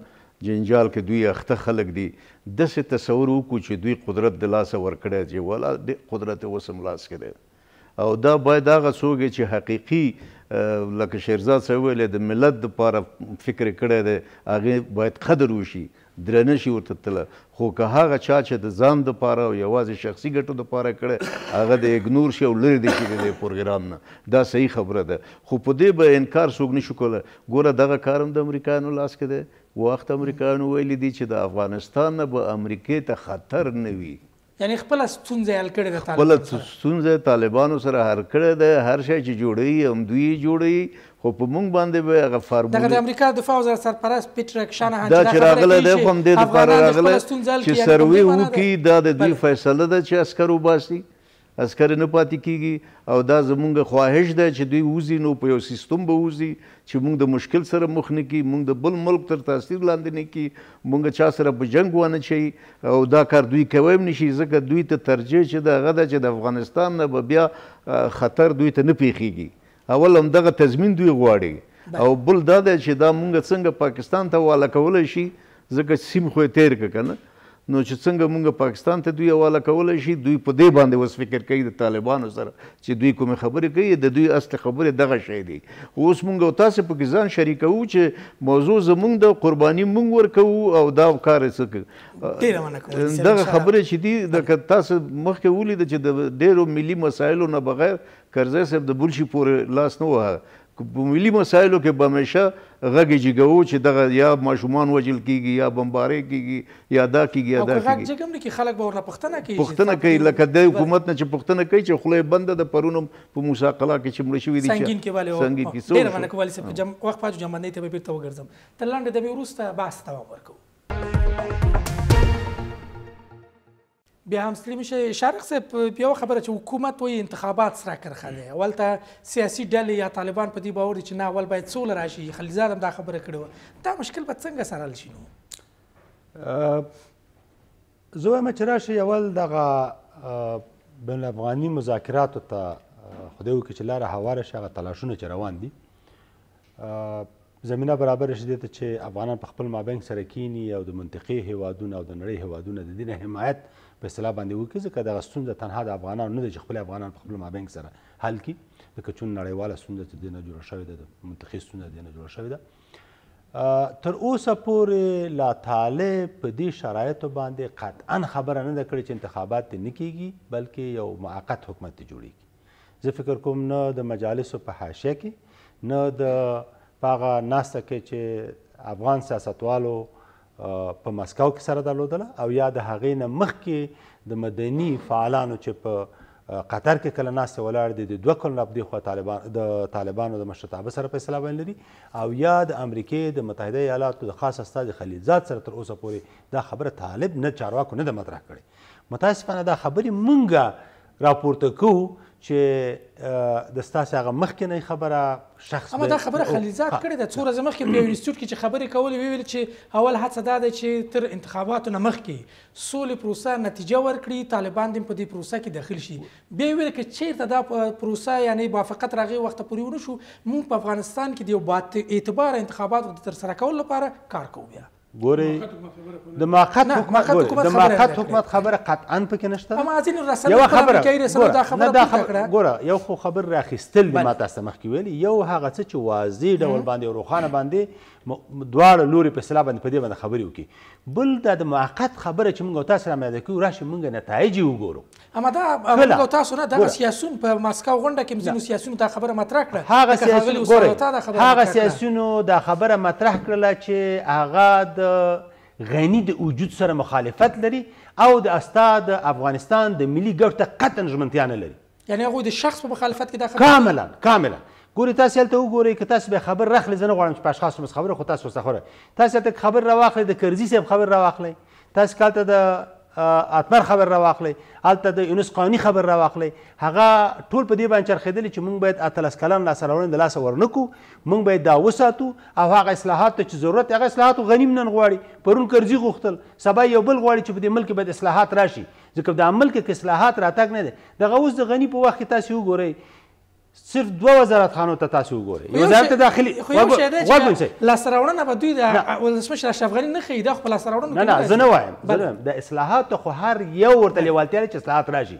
جنجال کې دوی اخته خلک دي داسې تصور وکړو چې دوی قدرت د لاسه ورکړی چې والا قدرت اوس هم لاس کې دی او دا باید هغه څوک چې حقیقي لکه شیرزاد صاحب ویلې د ملت دپاره فکر کړی دی هغې باید قدر وشي درنه شي ورته تله خو که هغه چا چې د ځان دپاره او یوازې شخصي ګټو دپاره کړی هغه د اګنور شي او لرې دی کړی دی پروګرام نه دا صحیح خبره ده خو په دې به انکار څوک نه شو کولی ګوره دغه کار هم د امریکایانو لاس کې دی وخت امریکایانو ویلي دي چې د افغانستان نه به امریکې ته خطر نه وي یعنی خپل ستونزه حل کړې ده خپل ستونزه طالبانو سره هر کړې ده هر شی چې جوړوي هم دوی جوړوي خو په مونږ باندې به هغه فارمولې دغه د امریکا دفاع وزارت سرپرست پیټر کشانه هانچ دا چې راغله ده خو هم دې لپاره راغله چې سروي وکړي دا د دوی فیصله ده چې عسکر وباسي اسکر نه پاتې کیږي او دا زمونږ خواهش ده چې دوی وزي نو په یو سیستم به وزي چې مونږ د مشکل سره مخ نه کی مونږ د بل ملک تر تاثیر لاندې نه کی مونږ چا سره په جنگ وانه چي او دا کار دوی کوي نه شي ځکه دوی ته ترجیح چې دا غدا چې د افغانستان نه به بیا خطر دوی ته نه پیخیږي اول هم دغه تضمین دوی غواړي او بل دا ده چې دا مونږ څنګه پاکستان ته والا کولای شي ځکه سیم خو تیر که کنه نو چې څنګه موږ پاکستان ته دوی حواله کولای شي دوی په دې باندې اوس فکر کوي د طالبانو سره چې دوی کومې خبرې کوي د دوی اصل خبرې دغه شی دی اوس موږ او تاسې پکې ځان شریکوو چې موضوع زموږ د قرباني موږ ورکوو او دا کار یې څه کوو دغه خبرې چې دي د تاسو مخکې ولیده چې د ډېرو ملي مسایلو نه بغیر کرزی صاحب د بلشي پورې لاس نه وهه په ملي مسایلو کې به همیشه غږ جګو چې دغه یا ماشومان وجل کیږي یا بمباري کیږي یا دا کیږي یا دا کیږي او غږ جګم کې خلک به ورنه پښتنه کوي پښتنه کوي لکه د حکومت نه چې پښتنه کوي چې خله بند د پرونم په موسی قلا کې چې مړ شوی دي سنگین کې والے سنگین کې سو ډیر باندې کولی سم جام وخت پاتې جام باندې ته به پیرته وګرځم تلاند د به ورسته باسته ورکو بیا هم سلی میشه شارق صاحب بیا خبره چې حکومت وایي انتخابات سره کرخه دی ولته سیاسي ډلې یا طالبان په دې باور دي چې نه اول باید سوله راشي خلیزاد هم دا خبره کړې وه دا مشکل به څنګه سره حل شي نو زه وایم چې راشي اول دغه بین افغاني مذاکراتو ته خدای وکړي چې لاره هواره شي هغه تلاشونه چې روان دي زمينه برابر شي دته چې افغانان په خپل مابین سره کینی او د منطقي هوادونو او د نړۍ هوادونو د دینه حمایت په اصطلاح باندې وکړي ځکه دغه ستونزه تنها د افغانانو نه ده چې خپل افغانان په خپل مابین سره حل کړي لکه چون نړیواله ستونزه د دې نه جوړه شوې ده د منطقي ستونزه د دې نه جوړه شوې ده تر اوسه پورې لا طالب په دې شرایطو باندې قطعا خبره نه ده کړې چې انتخابات نه کیږي بلکې یو معقد حکومت ته جوړیږي زه فکر کوم نه د مجالسو په حاشیه کې نه د پاغه ناسته کې چې افغان سیاستوالو په مسکو کې سره درلودله او یا د هغې نه مخکې د مدني فعالانو چې په قطر کې کله ناستې ولاړ دي د دوه کلونه په دېخوا طالبان د طالبانو د مشرتابه سره فیصله باندې لري او یا د امریکې د متحده ایالاتو د خاص استاد خلیلزاد سره تر اوسه پورې دا خبره طالب نه چارواکو نه ده مطرح کړې متاسفانه دا خبرې مونږه راپورته کوو چې د ستاسو هغه مخکنی خبره شخص اما دا خبره خلیلزاد کړې ده څو ورځې مخکې په یو انسټیټیوټ کې چې خبرې کولې وی ویل چې اول هڅه دا ده چې تر انتخاباتو نه مخکې سولې پروسه نتیجه ورکړي طالبان دې په دې پروسه کې داخل شي بیا ویل چې چیرته دا پروسه یعنی موافقت راغی وخت پورې ونه شو موږ په افغانستان کې د یو باعتبار انتخاباتو د ترسره کولو لپاره کار کوو بیا ګوري د ماقت حکومت د ماقت حکومت خبره قطعا پکې نشته اما ځین رسنۍ یو خبره دا خبره ګوره یو خو خبر راخیستل ما تاسو مخکې ویلي یو هغه څه چې واضح ډول باندې روخانه باندې دواړه لوري په اصطلاح باندې په دې باندې خبرې وکړي بل دا د موقت خبره چې موږ تاسو را میاده کوو راشي موږ نتایج یې وګورو همدا موږ تاسو نه دغه سیاسون په مسکو غونډه کې ځینو سیاسونو دا خبره مطرح کړه هغه سیاسون هغه سیاسونو دا خبره مطرح کړله چې هغه د غنی د وجود سره مخالفت لري او د استاد افغانستان د ملي ګټو ته قطعا ژمنتیا نه لري یعنی هغوی د شخص په مخالفت کې دا کاملا کاملا ګوري تاسو هلته وګورئ که تاسو به خبر راخلی زه نه غواړم چې په اشخاصو مس خبره خو تاسو ورڅخه خوره تاسو هلته خبر راواخلئ د کرزي صاحب خبر راواخلئ تاسو که هلته د اتمر خبر راواخلئ هلته د یونس قانوني خبر راواخلئ هغه ټول په دې باندې چرخېدلي چې موږ باید اتلس کلن لاسته راوړنې د لاسه ورنکو موږ باید دا وساتو او هغه اصلاحات ته چې ضرورت هغه اصلاحات غنیم نن غواړي پرون کرزي غوښتل سبا یو بل غواړي چې په دې ملک باید اصلاحات راشي ځکه دا ملک کې اصلاحات راتګ نه دی دغه اوس د غني په وخت کې تاسو وګورئ صرف دوه وزارت خانو ته تاسو وګورئ وزارت داخلي وګورئ چې لاسراوړنه به دوی د ولسمشر اشرف غني نه خي دا خو لاسراوړنه نه نه زه نه وایم زه نه وایم د اصلاحات خو هر یو ورته لیوالتیا چې اصلاحات راشي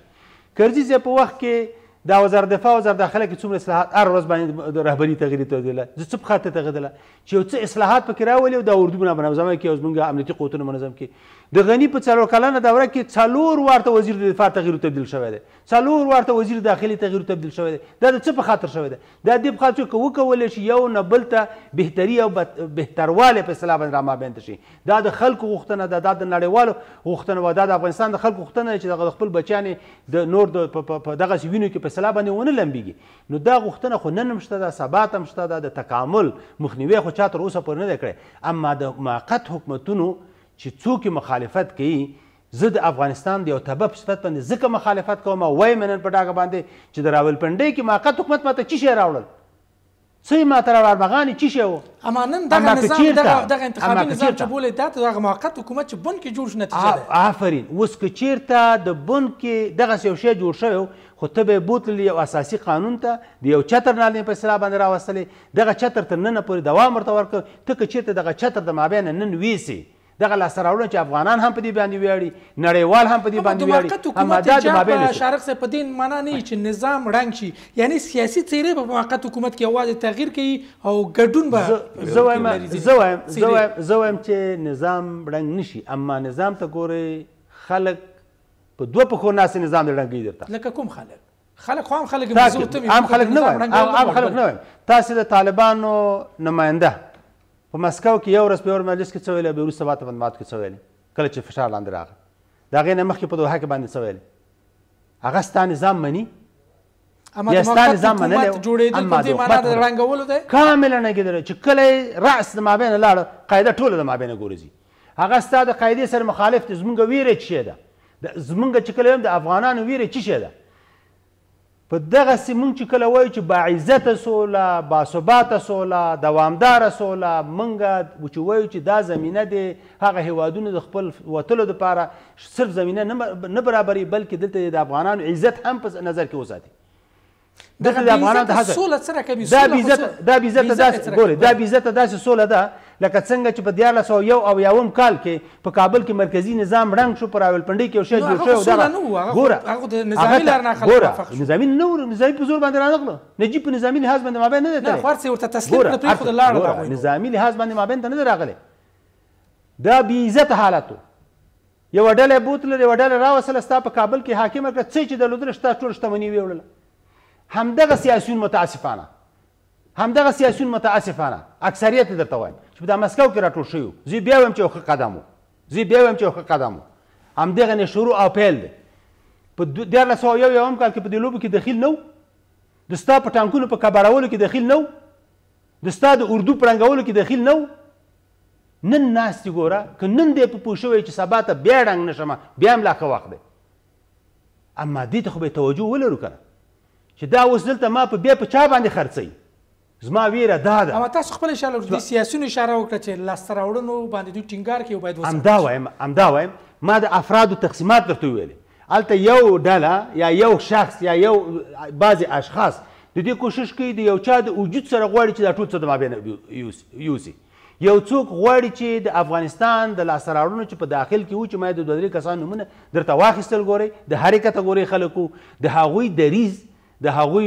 کرزي زه په وخت کې دا وزارت دفاع وزارت داخله کې څومره اصلاحات هر ورځ باندې د رهبري تغیر ته دیله زه څه په خاطر ته غدله چې یو څه اصلاحات پکې راولي او دا اردو بنا بنظم کې اوس موږ امنیتي قوتونه منظم کې د غنی په څلور کلنه دوره کې څلور ورته وزیر د دفاع تغییر او تبدیل شوی دی څلور ورته وزیر داخلي تغییر او تبدیل شوی دی دا د څه په خاطر شوی دی دا د دې په خاطر چې وکولی شي یو نه بل ته بهتري او بهتروالی په اصطلاح باندې رامابینته شي دا د خلکو غوښتنه ده دا د نړیوالو غوښتنه وه دا د افغانستان د خلکو غوښتنه ده چې دغه خپل بچیان د نور د په دغسې وینو کې په اصطلاح باندې ونه لمبېږي نو دا غوښتنه خو نن هم شته ده سبا ته هم شته ده د تکامل مخنیوی خو چا تر اوسه پورې نه دی کړی اما د موقت حکومتونو چې څوک مخالفت کوي زه د افغانستان د یو تبه په صفت باندې ځکه مخالفت کوم وای مې نن په ډاګه باندې چې د راولپنډۍ کې ماقت حکومت ماته څه شی راوړل څه یې ماته راوړل مغانې څه شی و اما نن دغه نظام دغه انتخابي نظام چې بولې دا دغه ماقت حکومت چې بن کې جوړ شو نتیجه ده آفرین اوس که چیرته د بن کې دغسې یو شی جوړ شوی خو ته به یې بوتللی یو اساسي قانون ته د یو چتر نالې په اصطلاح باندې راوستلې دغه چتر تر ننه پورې دوام ورته ورکړ ته که چیرته دغه چتر د مابین نن ویسي دغه لاسته راوړنه چې افغانان هم په دې باندې ویاړي نړیوال هم په دې باندې ویاړي اما دا د مابین شارق صاحب په دې معنا نه چې نظام رنګ شي یعنی سیاسي څیرې په موقت حکومت کې اواز تغییر کوي او ګډون به زه وایم زه وایم زه وایم چې نظام رنګ نشي اما نظام ته ګوره خلک په دوه پښو ناسې نظام رنګي درته لکه کوم خلک خلک خو هم خلک عام خلک نه وایم عام خلک نه وایم تاسې د طالبانو نماینده په مسکو کې یو ورځ په اور مجلس کې څه ویل به روس سبا ته معلومات کې څه ویل کله چې فشار لاندې راغی دا غې نه مخکې په دوه کې باندې څه ویل هغه ستا نظام مني یا ستا نظام منلی اما د حکومت کامله نګېدلی چې کله رأس د مابینه لاړه قاعده ټوله د مابینه ګورځي هغه ستا د قاعدې سره مخالف دی زمونږ ویره چی ده زمونږ چې کله د افغانانو ویره چی شی ده په دغه سیمون چې کله وایو چې با عزت سوله با ثبات سوله دوامدار سوله منګه چې وایو چې دا زمينه دی هغه هوادونو د خپل وټلو لپاره صرف زمينه نه برابرې بلکې دلته د افغانانو عزت هم په نظر کې وساتي دغه د افغانانو د حاصل سوله سره کوي دا بيزت دا بيزت داسې ګوره دا بيزت داسې سوله ده دا لکه څنګه چې په 1901 او یاوم کال کې په کابل کې مرکزی نظام رنګ شو پر راولپنډۍ کې یو شی جوړ شو دا ګوره هغه نظامی لار نه خلک نظامی نه ور نظامی په زور باندې راغله نجیب په نظامی لحاظ باندې مابین نه ده نه خرڅ ورته تسلیم نه پریخو لاړه نظامی لحاظ باندې مابین ته نه راغله دا بی عزت حالت یو ډله بوتل یو ډله راوصله ستا په کابل کې حاکم کړ څه چې د لودرشتا ټول شتمنی ویوړل همدغه سیاسيون متاسفانه همدغه سیاسيون متاسفانه اکثریت درته وایم چې په مسکو کې راټول شوی زه بیا وایم چې یو ښه قدم وو زه بیا وایم چې یو ښه قدم وو همدغه نه شروع او پیل دی په دیارلس سوه یو یوم کال کې په دې لوبو کې دخیل نه وو د ستا په ټانکونو په کبارولو کې دخیل نه وو د ستا د اردو په ړنګولو کې دخیل نه وو نن ناست ګوره که نن دی په پوه شوی چې سبا ته بیا ړنګ نه شمه بیا هم لا ښه وخت دی اما دې ته خو به توجه ولرو که نه چې دا اوس دلته ما په بیا په چا باندې خرڅوي زما ویره دا ده اما تاسو خپل اشاره وکړه سیاسيونو اشاره وکړه چې لاسته راوړنو باندې دوی ټینګار کوي باید وسه امدا وایم امدا وایم ما د افرادو تقسیمات درته ویلې الته یو ډله یا یو شخص یا یو بعضی اشخاص د دې کوشش کوي د یو چا د وجود سره غواړي چې دا ټول څه د مابین یوسي یو څوک غواړي چې د افغانستان د لاسته راوړنو چې په داخل کې و چې ما د دوه درې کسان نومونه درته واخیستل ګورئ د هرې کتګورۍ خلکو د هغوی دریز د هغوی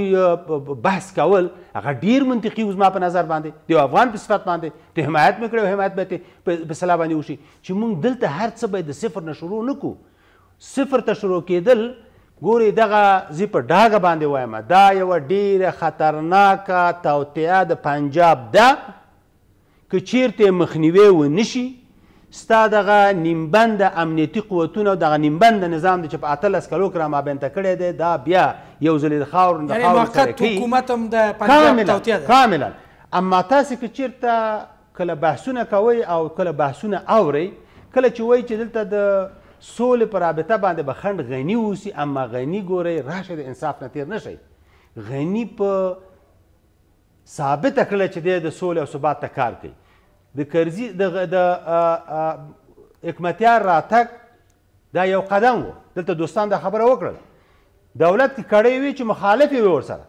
بحث کول هغه ډیر منطقي زما په نظر باندې د افغان په صفت باندې ته حمایت مې کړی حمایت به په سلا باندې وشي چې موږ دلته هر څه باید د صفر نه شروع نه کړو صفر ته شروع کېدل ګوري دغه زی په ډاګه باندې وایم دا یو ډیره خطرناکه توطیه د پنجاب ده که چیرته مخنیوي ونشي ستا دغه نیمبند امنیتي قوتونه دغه نیمبند نظام چې په اتلس کلو کې را مابینته کړی دی دا بیا یو ځل د خاورو د خاورو سره کوي حکومت هم د پنجاب کاملا اما تاسې که چیرته کله بحثونه کوئ او کله بحثونه اورئ کله چې وایي چې دلته د سولې په رابطه باندې به خنډ غني اوسي اما غني ګورئ راشه د انصاف نه تېر نه شئ غني په ثابته کړه چې دی د سولې او ثبات ته کار کوي د کرزي د د حکمتیار راتګ دا یو قدم و دلته دوستان دا خبره وکړل دولت کې کړی وي چې مخالف وي ورسره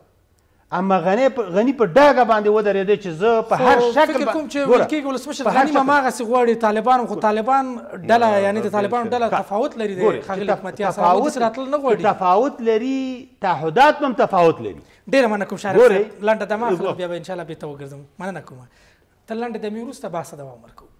اما غنی غنی په ډاګه باندې ودرېدی چې زه په هر شکل فکر کوم چې ولکېږي ولسمشر غني ما هغسې غواړي طالبان خو طالبان ډله یعنی د طالبانو ډله تفاوت لري د ښاغلي حکمتیار سره داسې راتلل نه غواړي تفاوت لري تعهدات هم تفاوت لري ډېره مننه کوم شارف لنډه دمه بیا به انشاءالله بېرته وګرځم مننه کوم تر لنډې دمې وروسته بحث دوام ورکوو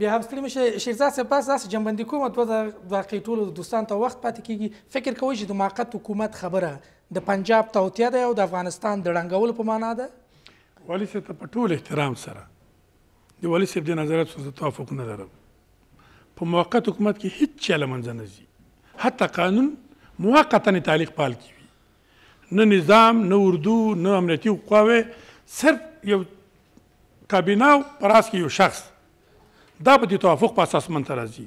بیا هم ستړي مشه شیرزاد صاحب بس داسې جنبندي کوم دوه واقعي ټولو دوستانو ته وخت پاتې کیږي فکر کوئ چې د موقت حکومت خبره د پنجاب توتیا ده او د افغانستان د ړنګولو په معنا ده والي صاحب ته په ټول احترام سره د والي صاحب د نظرات سره توافق نه لرم په موقت حکومت کې هیڅ چا له منځه نه ځي حتی قانون موقتا تعلیق پال کوي نه نظام نه اردو نه امنیتي قواوې صرف یو کابینه او پراس کې یو شخص دا په دې توافق په اساس منته راځي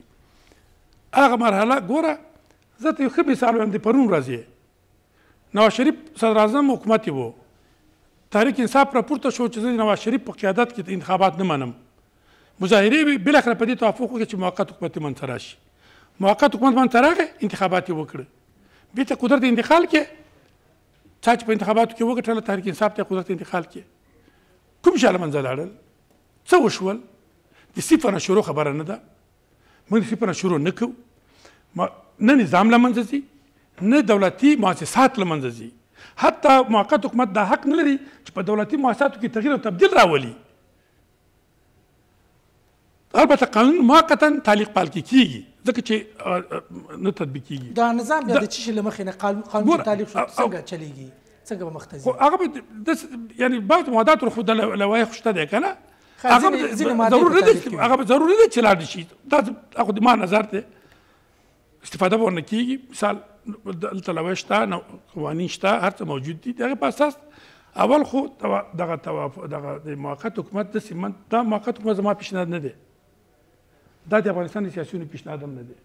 هغه مرحله ګوره زه ته یو ښه مثال وایم د پرون راځي نواز شریف صدراعظم حکومت وو تحریک انصاف راپورته شو چې زه د نواز شریف په قیادت کې انتخابات نه منم مظاهرې به بالاخره په دې توافق وکړي چې موقت حکومت منته راشي موقت حکومت منته راغی انتخابات یې وکړه بیرته قدرت انتقال کې چا چې په انتخاباتو کې وګټله تحریک انصاف ته قدرت انتقال کې کوم شاله منځه لاړل څه وشول د صفر نه شروع خبره نه ده موږ صفر نه شروع نه کوو نه نظام له منځه ځي نه دولتي مؤسسات له منځه ځي حتی موقت حکومت دا حق نه لري چې په دولتي مؤسساتو کې تغییر او تبدیل راولي البته قانون موقتا تعلیق پال کې کیږي ځکه چې نه تطبیق کیږي دا نظام بیا د چی شي لمخې نه قانون قانون تعلیق شو څنګه چلیږي څنګه مختزي خو هغه د یعنی بعض موادات خو د لوایح شته ده کنه هغه ضروري ده هغه ضروري ده چې لاړ شي دا خو د ما نظر ته استفاده ورنه کیږي مثال دلته لوایح شته قوانین شته هر څه موجود دي دغه په اساس اول خو دغه دغه موقت حکومت د سیمنت دا موقت حکومت زما پیشنهاد نه دی دا د افغانستان سیاسيونو پیشنهاد هم نه دی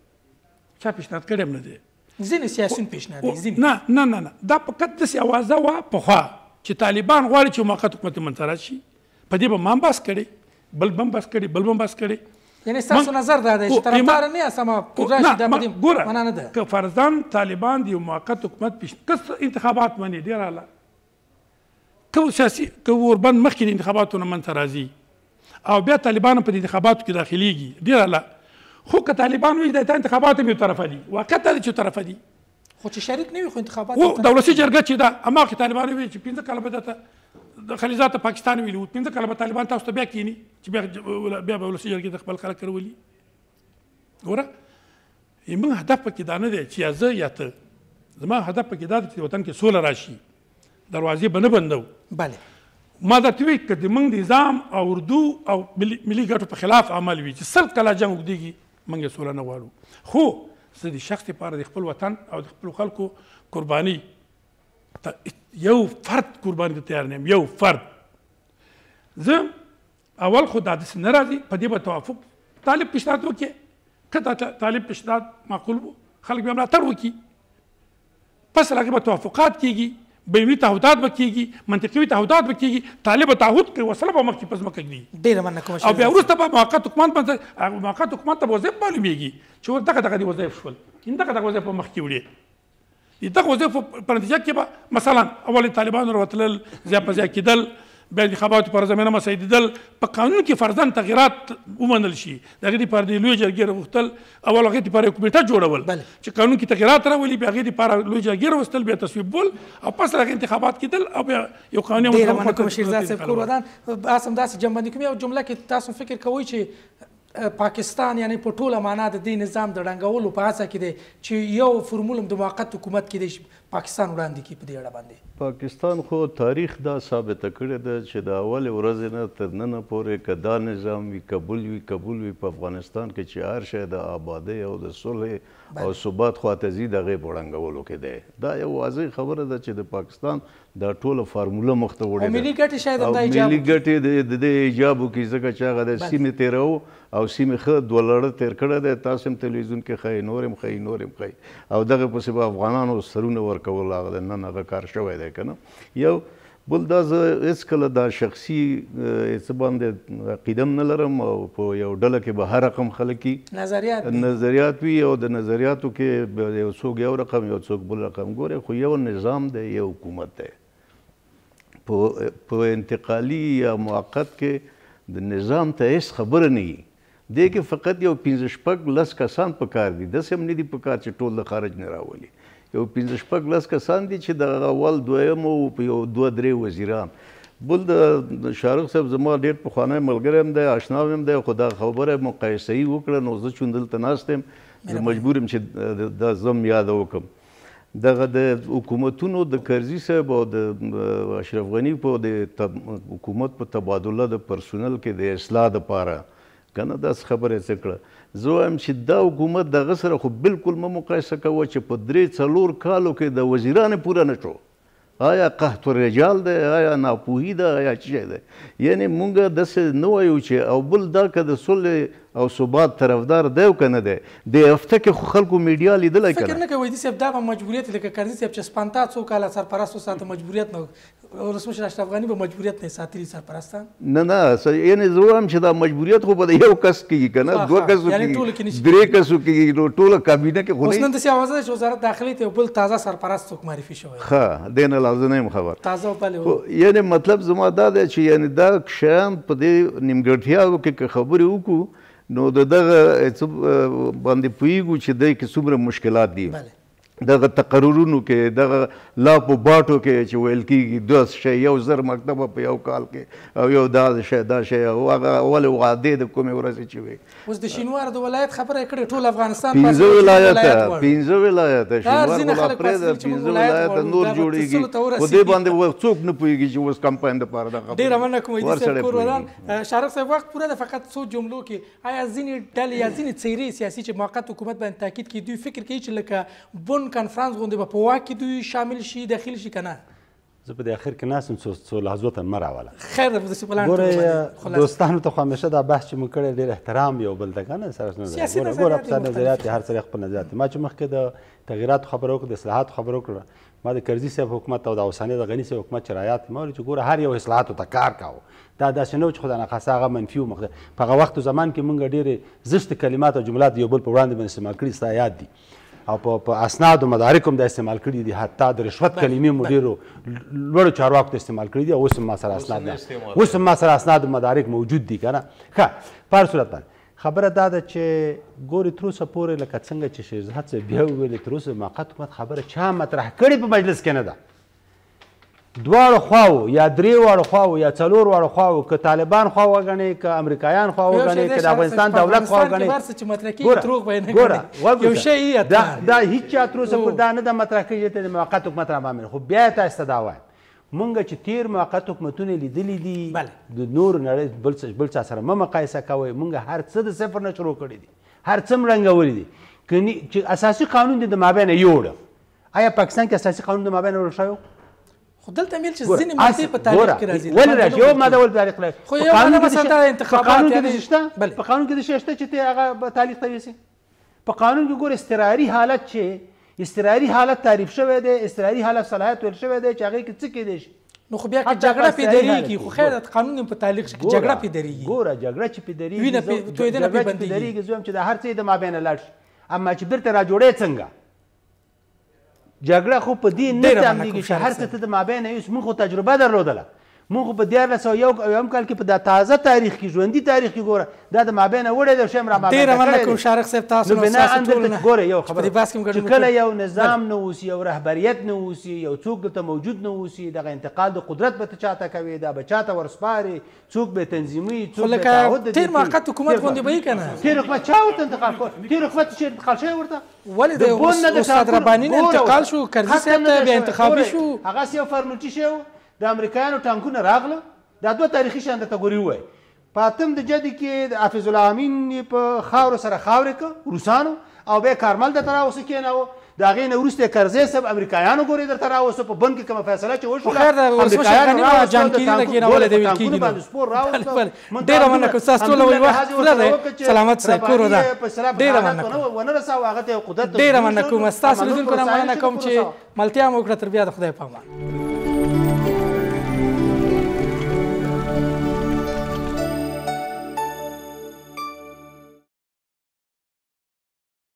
چا پیشنهاد کړی هم نه دی ځینې سیاسيون پیشنهاد دي نه نه نه نه دا فقط داسې اوازه وه پخوا چې طالبان غواړي چې موقت حکومت منترات شي په دې به ما هم بحث کړی بل به هم بحث کړی بل به هم بحث کړی یعنی ستاسو نظر دا دی چې طرفدار نه یاست اما قدرت شي دا به معنا نه ده که فرضاً طالبان د یو موقت حکومت پیش کس انتخابات منې ډېر اعلی که سیاسي که اوربند مخکې د انتخاباتو نه منځته راځي او بیا طالبان په انتخاباتو کې داخليږي ډیر الله خو که طالبان وي د انتخاباتو به طرفه دي واقعا د چا طرفه دي خو چې شریک نه وي خو انتخابات او دولتي جرګه چې دا اما که طالبان وي چې 15 کاله به د خلیجات پاکستان ویلو 15 کاله به طالبان تاسو ته بیا کینی چې بیا بیا به ولسی جرګه د خپل خلک کرولي ګوره یمن هدف پکې دا نه دی چې زه یا ته زما هدف پکې دا دی چې وطن کې سوله راشي دروازې به نه بندو بله ماده توی که د منګ نظام او اردو او ملي ګټو په خلاف عمل وي چې سل کله جنگ وګدیږي منګ سوله نه غواړو خو زه د شخص لپاره د خپل وطن او د خپل خلکو قرباني یو فرد قرباني ته تیار نه یو فرد زه اول خو دا داسې نه راځي په دې به توافق طالب پیشنهاد وکړي که طالب پیشنهاد معقول وو خلک به ملاتړ وکړي پس هغه به توافقات کیږي بیوی تعهدات بکېږي منطقي تعهدات بکېږي طالب تعهد کوي وسله به مخکې پس مکه دي ډیره مننه کوم او بیا وروسته به موقت حکومت باندې موقت حکومت ته وظیفه معلومیږي چې ور دغه دغه دی وظیفه شول ان دغه دغه وظیفه مخکې وړي دغه وظیفه په نتیجه کې به مثلا اول طالبان وروتل زیات په زیات کېدل بیا انتخاباتو پر زمینه مسیددل په قانون کې فرزن تغیرات ومنل شي د هغې دپاره د لویې جرګې راغوښتل اول هغې دپاره یو کمیټه جوړول چې قانون کې تغیرات راولي بیا هغې دپاره لویې جرګې راوستل بیا تصویبول او پس هغې انتخابات کېدل او بیا یو قانوني ډېره مننه کوم شیرزاد صاحب کور ودان بس همداسې جنبندي کوم یو جمله کې تاسو فکر کوئ چې پاکستان یعنی په ټوله معنا د دې نظام د ړنګولو په هڅه کې دی چې یو فرمول د موقت حکومت کې دی پاکستان وړاندې کې په دې اړه باندې پاکستان خو تاریخ دا ثابت کړی دی چې د اول ورځې نه تر نن پورې کدا نظام وی کابل وی کابل وی په افغانستان کې چې هر شی د آبادی او د صلح او ثبات خواته زی دغه وړنګولو کې دی دا یو واضح خبره ده چې د پاکستان دا ټوله فارموله مخته وړې ملي ګټې شاید دا ایجاب ملي ګټې د دې ایجاب کې ځکه چې هغه د سیمې تیرو او سیمې خ دولړه تیر کړه د تاسو تلویزیون کې خای نورم خای نورم خای او دغه په سبا افغانانو سرونه ورکول هغه نن هغه کار شوی دی کنه یو بل دا زه هیڅ کله دا شخصي اعتبار د عقیدم نه لرم او په یو ډله کې به هر رقم خلکي نظریات نظریات وي او د نظریاتو کې یو څوک یو رقم یو څوک بل رقم ګوره خو یو نظام دی یو حکومت دی په په انتقالي یا موقت کې د نظام ته هیڅ خبره نه وي دې کې فقط یو پنځه شپږ لس کسان په کار دي داسې هم نه دي په کار چې ټول د خارج نه راولي یو پنځه شپږ لس کسان دي چې د اول دویم او یو دوه درې وزیران بل د شارق صاحب زما ډیر پخوانی ملګری هم دی آشنا هم دی خو دا خبره مقایسه یې وکړه نو زه چون دلته ناست یم زه مجبور یم چې دا زم یاده وکړم دغه د حکومتونو د کرزي صاحب او د اشرف غني په د حکومت په تبادله د پرسونل کې د اصلاح لپاره کنه دا خبره څه کړه زه هم چې دا حکومت دغه سره خو بالکل مه مقایسه کوه چې په درې څلور کالو کې د وزیرانو پوره نه شو آیا قحط الرجال دی آیا ناپوهي ده آیا څه دی یعنی مونږ داسې نه وایو چې او بل دا که د سولې او ثبات طرفدار دی او کنه دی د هفته کې خو خلکو میډیا لیدل کنه فکر نه کوي دي سب دا مجبوریت لکه کړي سب چې سپانتا څو کاله سرپرست ساته مجبوریت نه ولسمشر اشرف غنی به مجبوریت نه ساتلی سرپرستان نه نه یعنی زه هم چې دا مجبوریت خو به یو کس کیږي کنه دوه کس کیږي درې کس کیږي نو ټوله کابینه کې خو نه اوس نن داسې اوازه چې وزارت داخلي ته بل تازه سرپرست څوک معرفي شوی ښه دی نه لازم نه یم خبر تازه بلې یعنی مطلب زما دا دی چې یعنی دا شیان په دې نیمګړتیاو کې خبرې وکړو نو د دغه باندې پویګو چې د کې څومره مشکلات دي بله دغه تقررونو کې دغه لا په باټو کې چې ویل کېږي دوه شی یو زر مکتبه په یو کال کې او یو دا شی دا شی او هغه اول وعدې د کومې ورځې چې وي اوس د شینوار د ولایت خبره کړې ټول افغانستان پنځه ولایت پنځه ولایت شینوار پنځه ولایت نور جوړیږي په دې باندې څوک نه پوهیږي چې اوس کمپاین د پاره دغه ډیر مننه کوم چې کوروران شارق صاحب وخت پوره د فقط څو جملو کې آیا ځینې ډلې یا ځینې څیرې سیاسي چې موقت حکومت باندې تاکید کوي دوی فکر کوي چې لکه بون ټول کانفرنس غونډه په واک کې دوی شامل شي داخل شي کنه زه په اخر کې ناسم څو څو لحظو ته مر اوله خیر د سې پلان ګوره دوستانو ته همیشه دا بحث چې مونږ کړی ډیر احترام یو بل ته کنه سره نه ګوره ګوره په نظریات هر سره خپل نظریات ما چې مخکې د تغیرات خبرو کړ د اصلاحات خبرو کړ ما د کرزي صاحب حکومت او د اوساني د غني صاحب حکومت چرایات ما چې ګوره هر یو اصلاحات ته کار کاوه دا داسې نه چې خدای نه خاصه هغه منفي مخ په هغه وخت زمان کې مونږ ډېرې زشت کلمات او جملات یو بل په وړاندې باندې استعمال کړي ستا یاد دي او په اسناد او مدارک هم دا استعمال کړي دي حتی د رشوت کلمې مو ډیرو لوړو چارواکو ته استعمال کړي دي او اوس هم ما سره اسناد اوس هم ما سره اسناد او مدارک موجود دي که نه ښه په هر صورت باندې خبره دا ده چې ګوري تر اوسه پورې لکه څنګه چې شیرزاد صاحب بیا وویلې تر اوسه موقت حکومت خبره چا مطرح کړې په مجلس کې نه ده دواړو خواو یا درې واړو خواو یا څلور واړو خواو که طالبان خوا وګڼي که امریکایان خوا وګڼي که د افغانستان دولت خوا وګڼي ګوره یو شی دا دا هیڅ چا تر اوسه دا نه ده مطرح کړي چې د موقت حکومت رامامل خو بیا تاسو ته دا وایم مونږ چې تیر موقت حکومتونه لیدلی دي د نور نړۍ بل څه بل څه سره مه مقایسه کوئ مونږ هر څه د صفر نه شروع کړي دي هر څه مرنګولي دي کني چې اساسي قانون د مابین یوړ آیا پاکستان کې اساسي قانون د مابین وړ شوی خو دلته ویل چې ځینې ماده په تاریخ کې راځي ول راځي یو ماده ول تاریخ لري خو یو ماده مثلا انتخابات په قانون کې شته په قانون کې شته چې ته هغه تاریخ ته ویسي په قانون کې ګور استراری حالت چې استراری حالت تعریف شوی دی استراری حالت صلاحیت ول شوی دی چې هغه کې څه کې دی نو خو بیا کې جګړه پې درېږي خو خیر د قانون په تعلق کې جګړه پې درېږي ګوره جګړه چې پې درېږي وینه پې تویدنه پې بندېږي درېږي زویم چې د هر څه د مابین لاړ شي اما چې بیرته را جوړې څنګه جګړه خو په دې نه تمدیږي چې هر څه ته د مابین اوس موږ خو تجربه درلودله موږ په دیارلس سوه یو اویم کال کې په دا تازه تاریخ کې ژوندي تاریخ کې ګوره دا د مابینه وړی دی شی م رابډېره مننه کوم شارق صاحب تاسو ګوره یو خبر چې کله یو نظام نه اوسي یو رهبریت نه اوسي یو څوک دلته موجود نه اوسي دغه انتقال د قدرت به ته چاته کوي دا به چاته ورسپاري څوک به تنظیمي څوک تېر موقت حکومت غوندې به یي که نه تېر حکومت چا ورته انتقال کړ تېر حکومت چې انتقال شوی ورته ولې د استاد رباني نه انتقال شو کرزي صاحب ته بیا انتخابي شو هغسې یو فرنوټي شی و د امریکایانو ټانکونه راغله دا دوه تاریخي شان ته ګوري وای په اتم د جدي کې د حافظ الامین په خاور سره خاورې ک روسانو او به کارمل د تراوس کې نه و دا غي نه ورسته قرضې سب امریکایانو ګوري در تراوس په بند کې کوم فیصله چې وشو خیر د امریکایانو نه جان کې نه کې نه ولې دی کې نه سپور راوست ډیر مننه کوم تاسو له وی سلامت سه کور دا ډیر مننه کوم ونه رسا واغه ته قدرت ډیر مننه کوم تاسو له دې کوم مننه کوم چې ملتیا مو کړ تر بیا د خدای پامان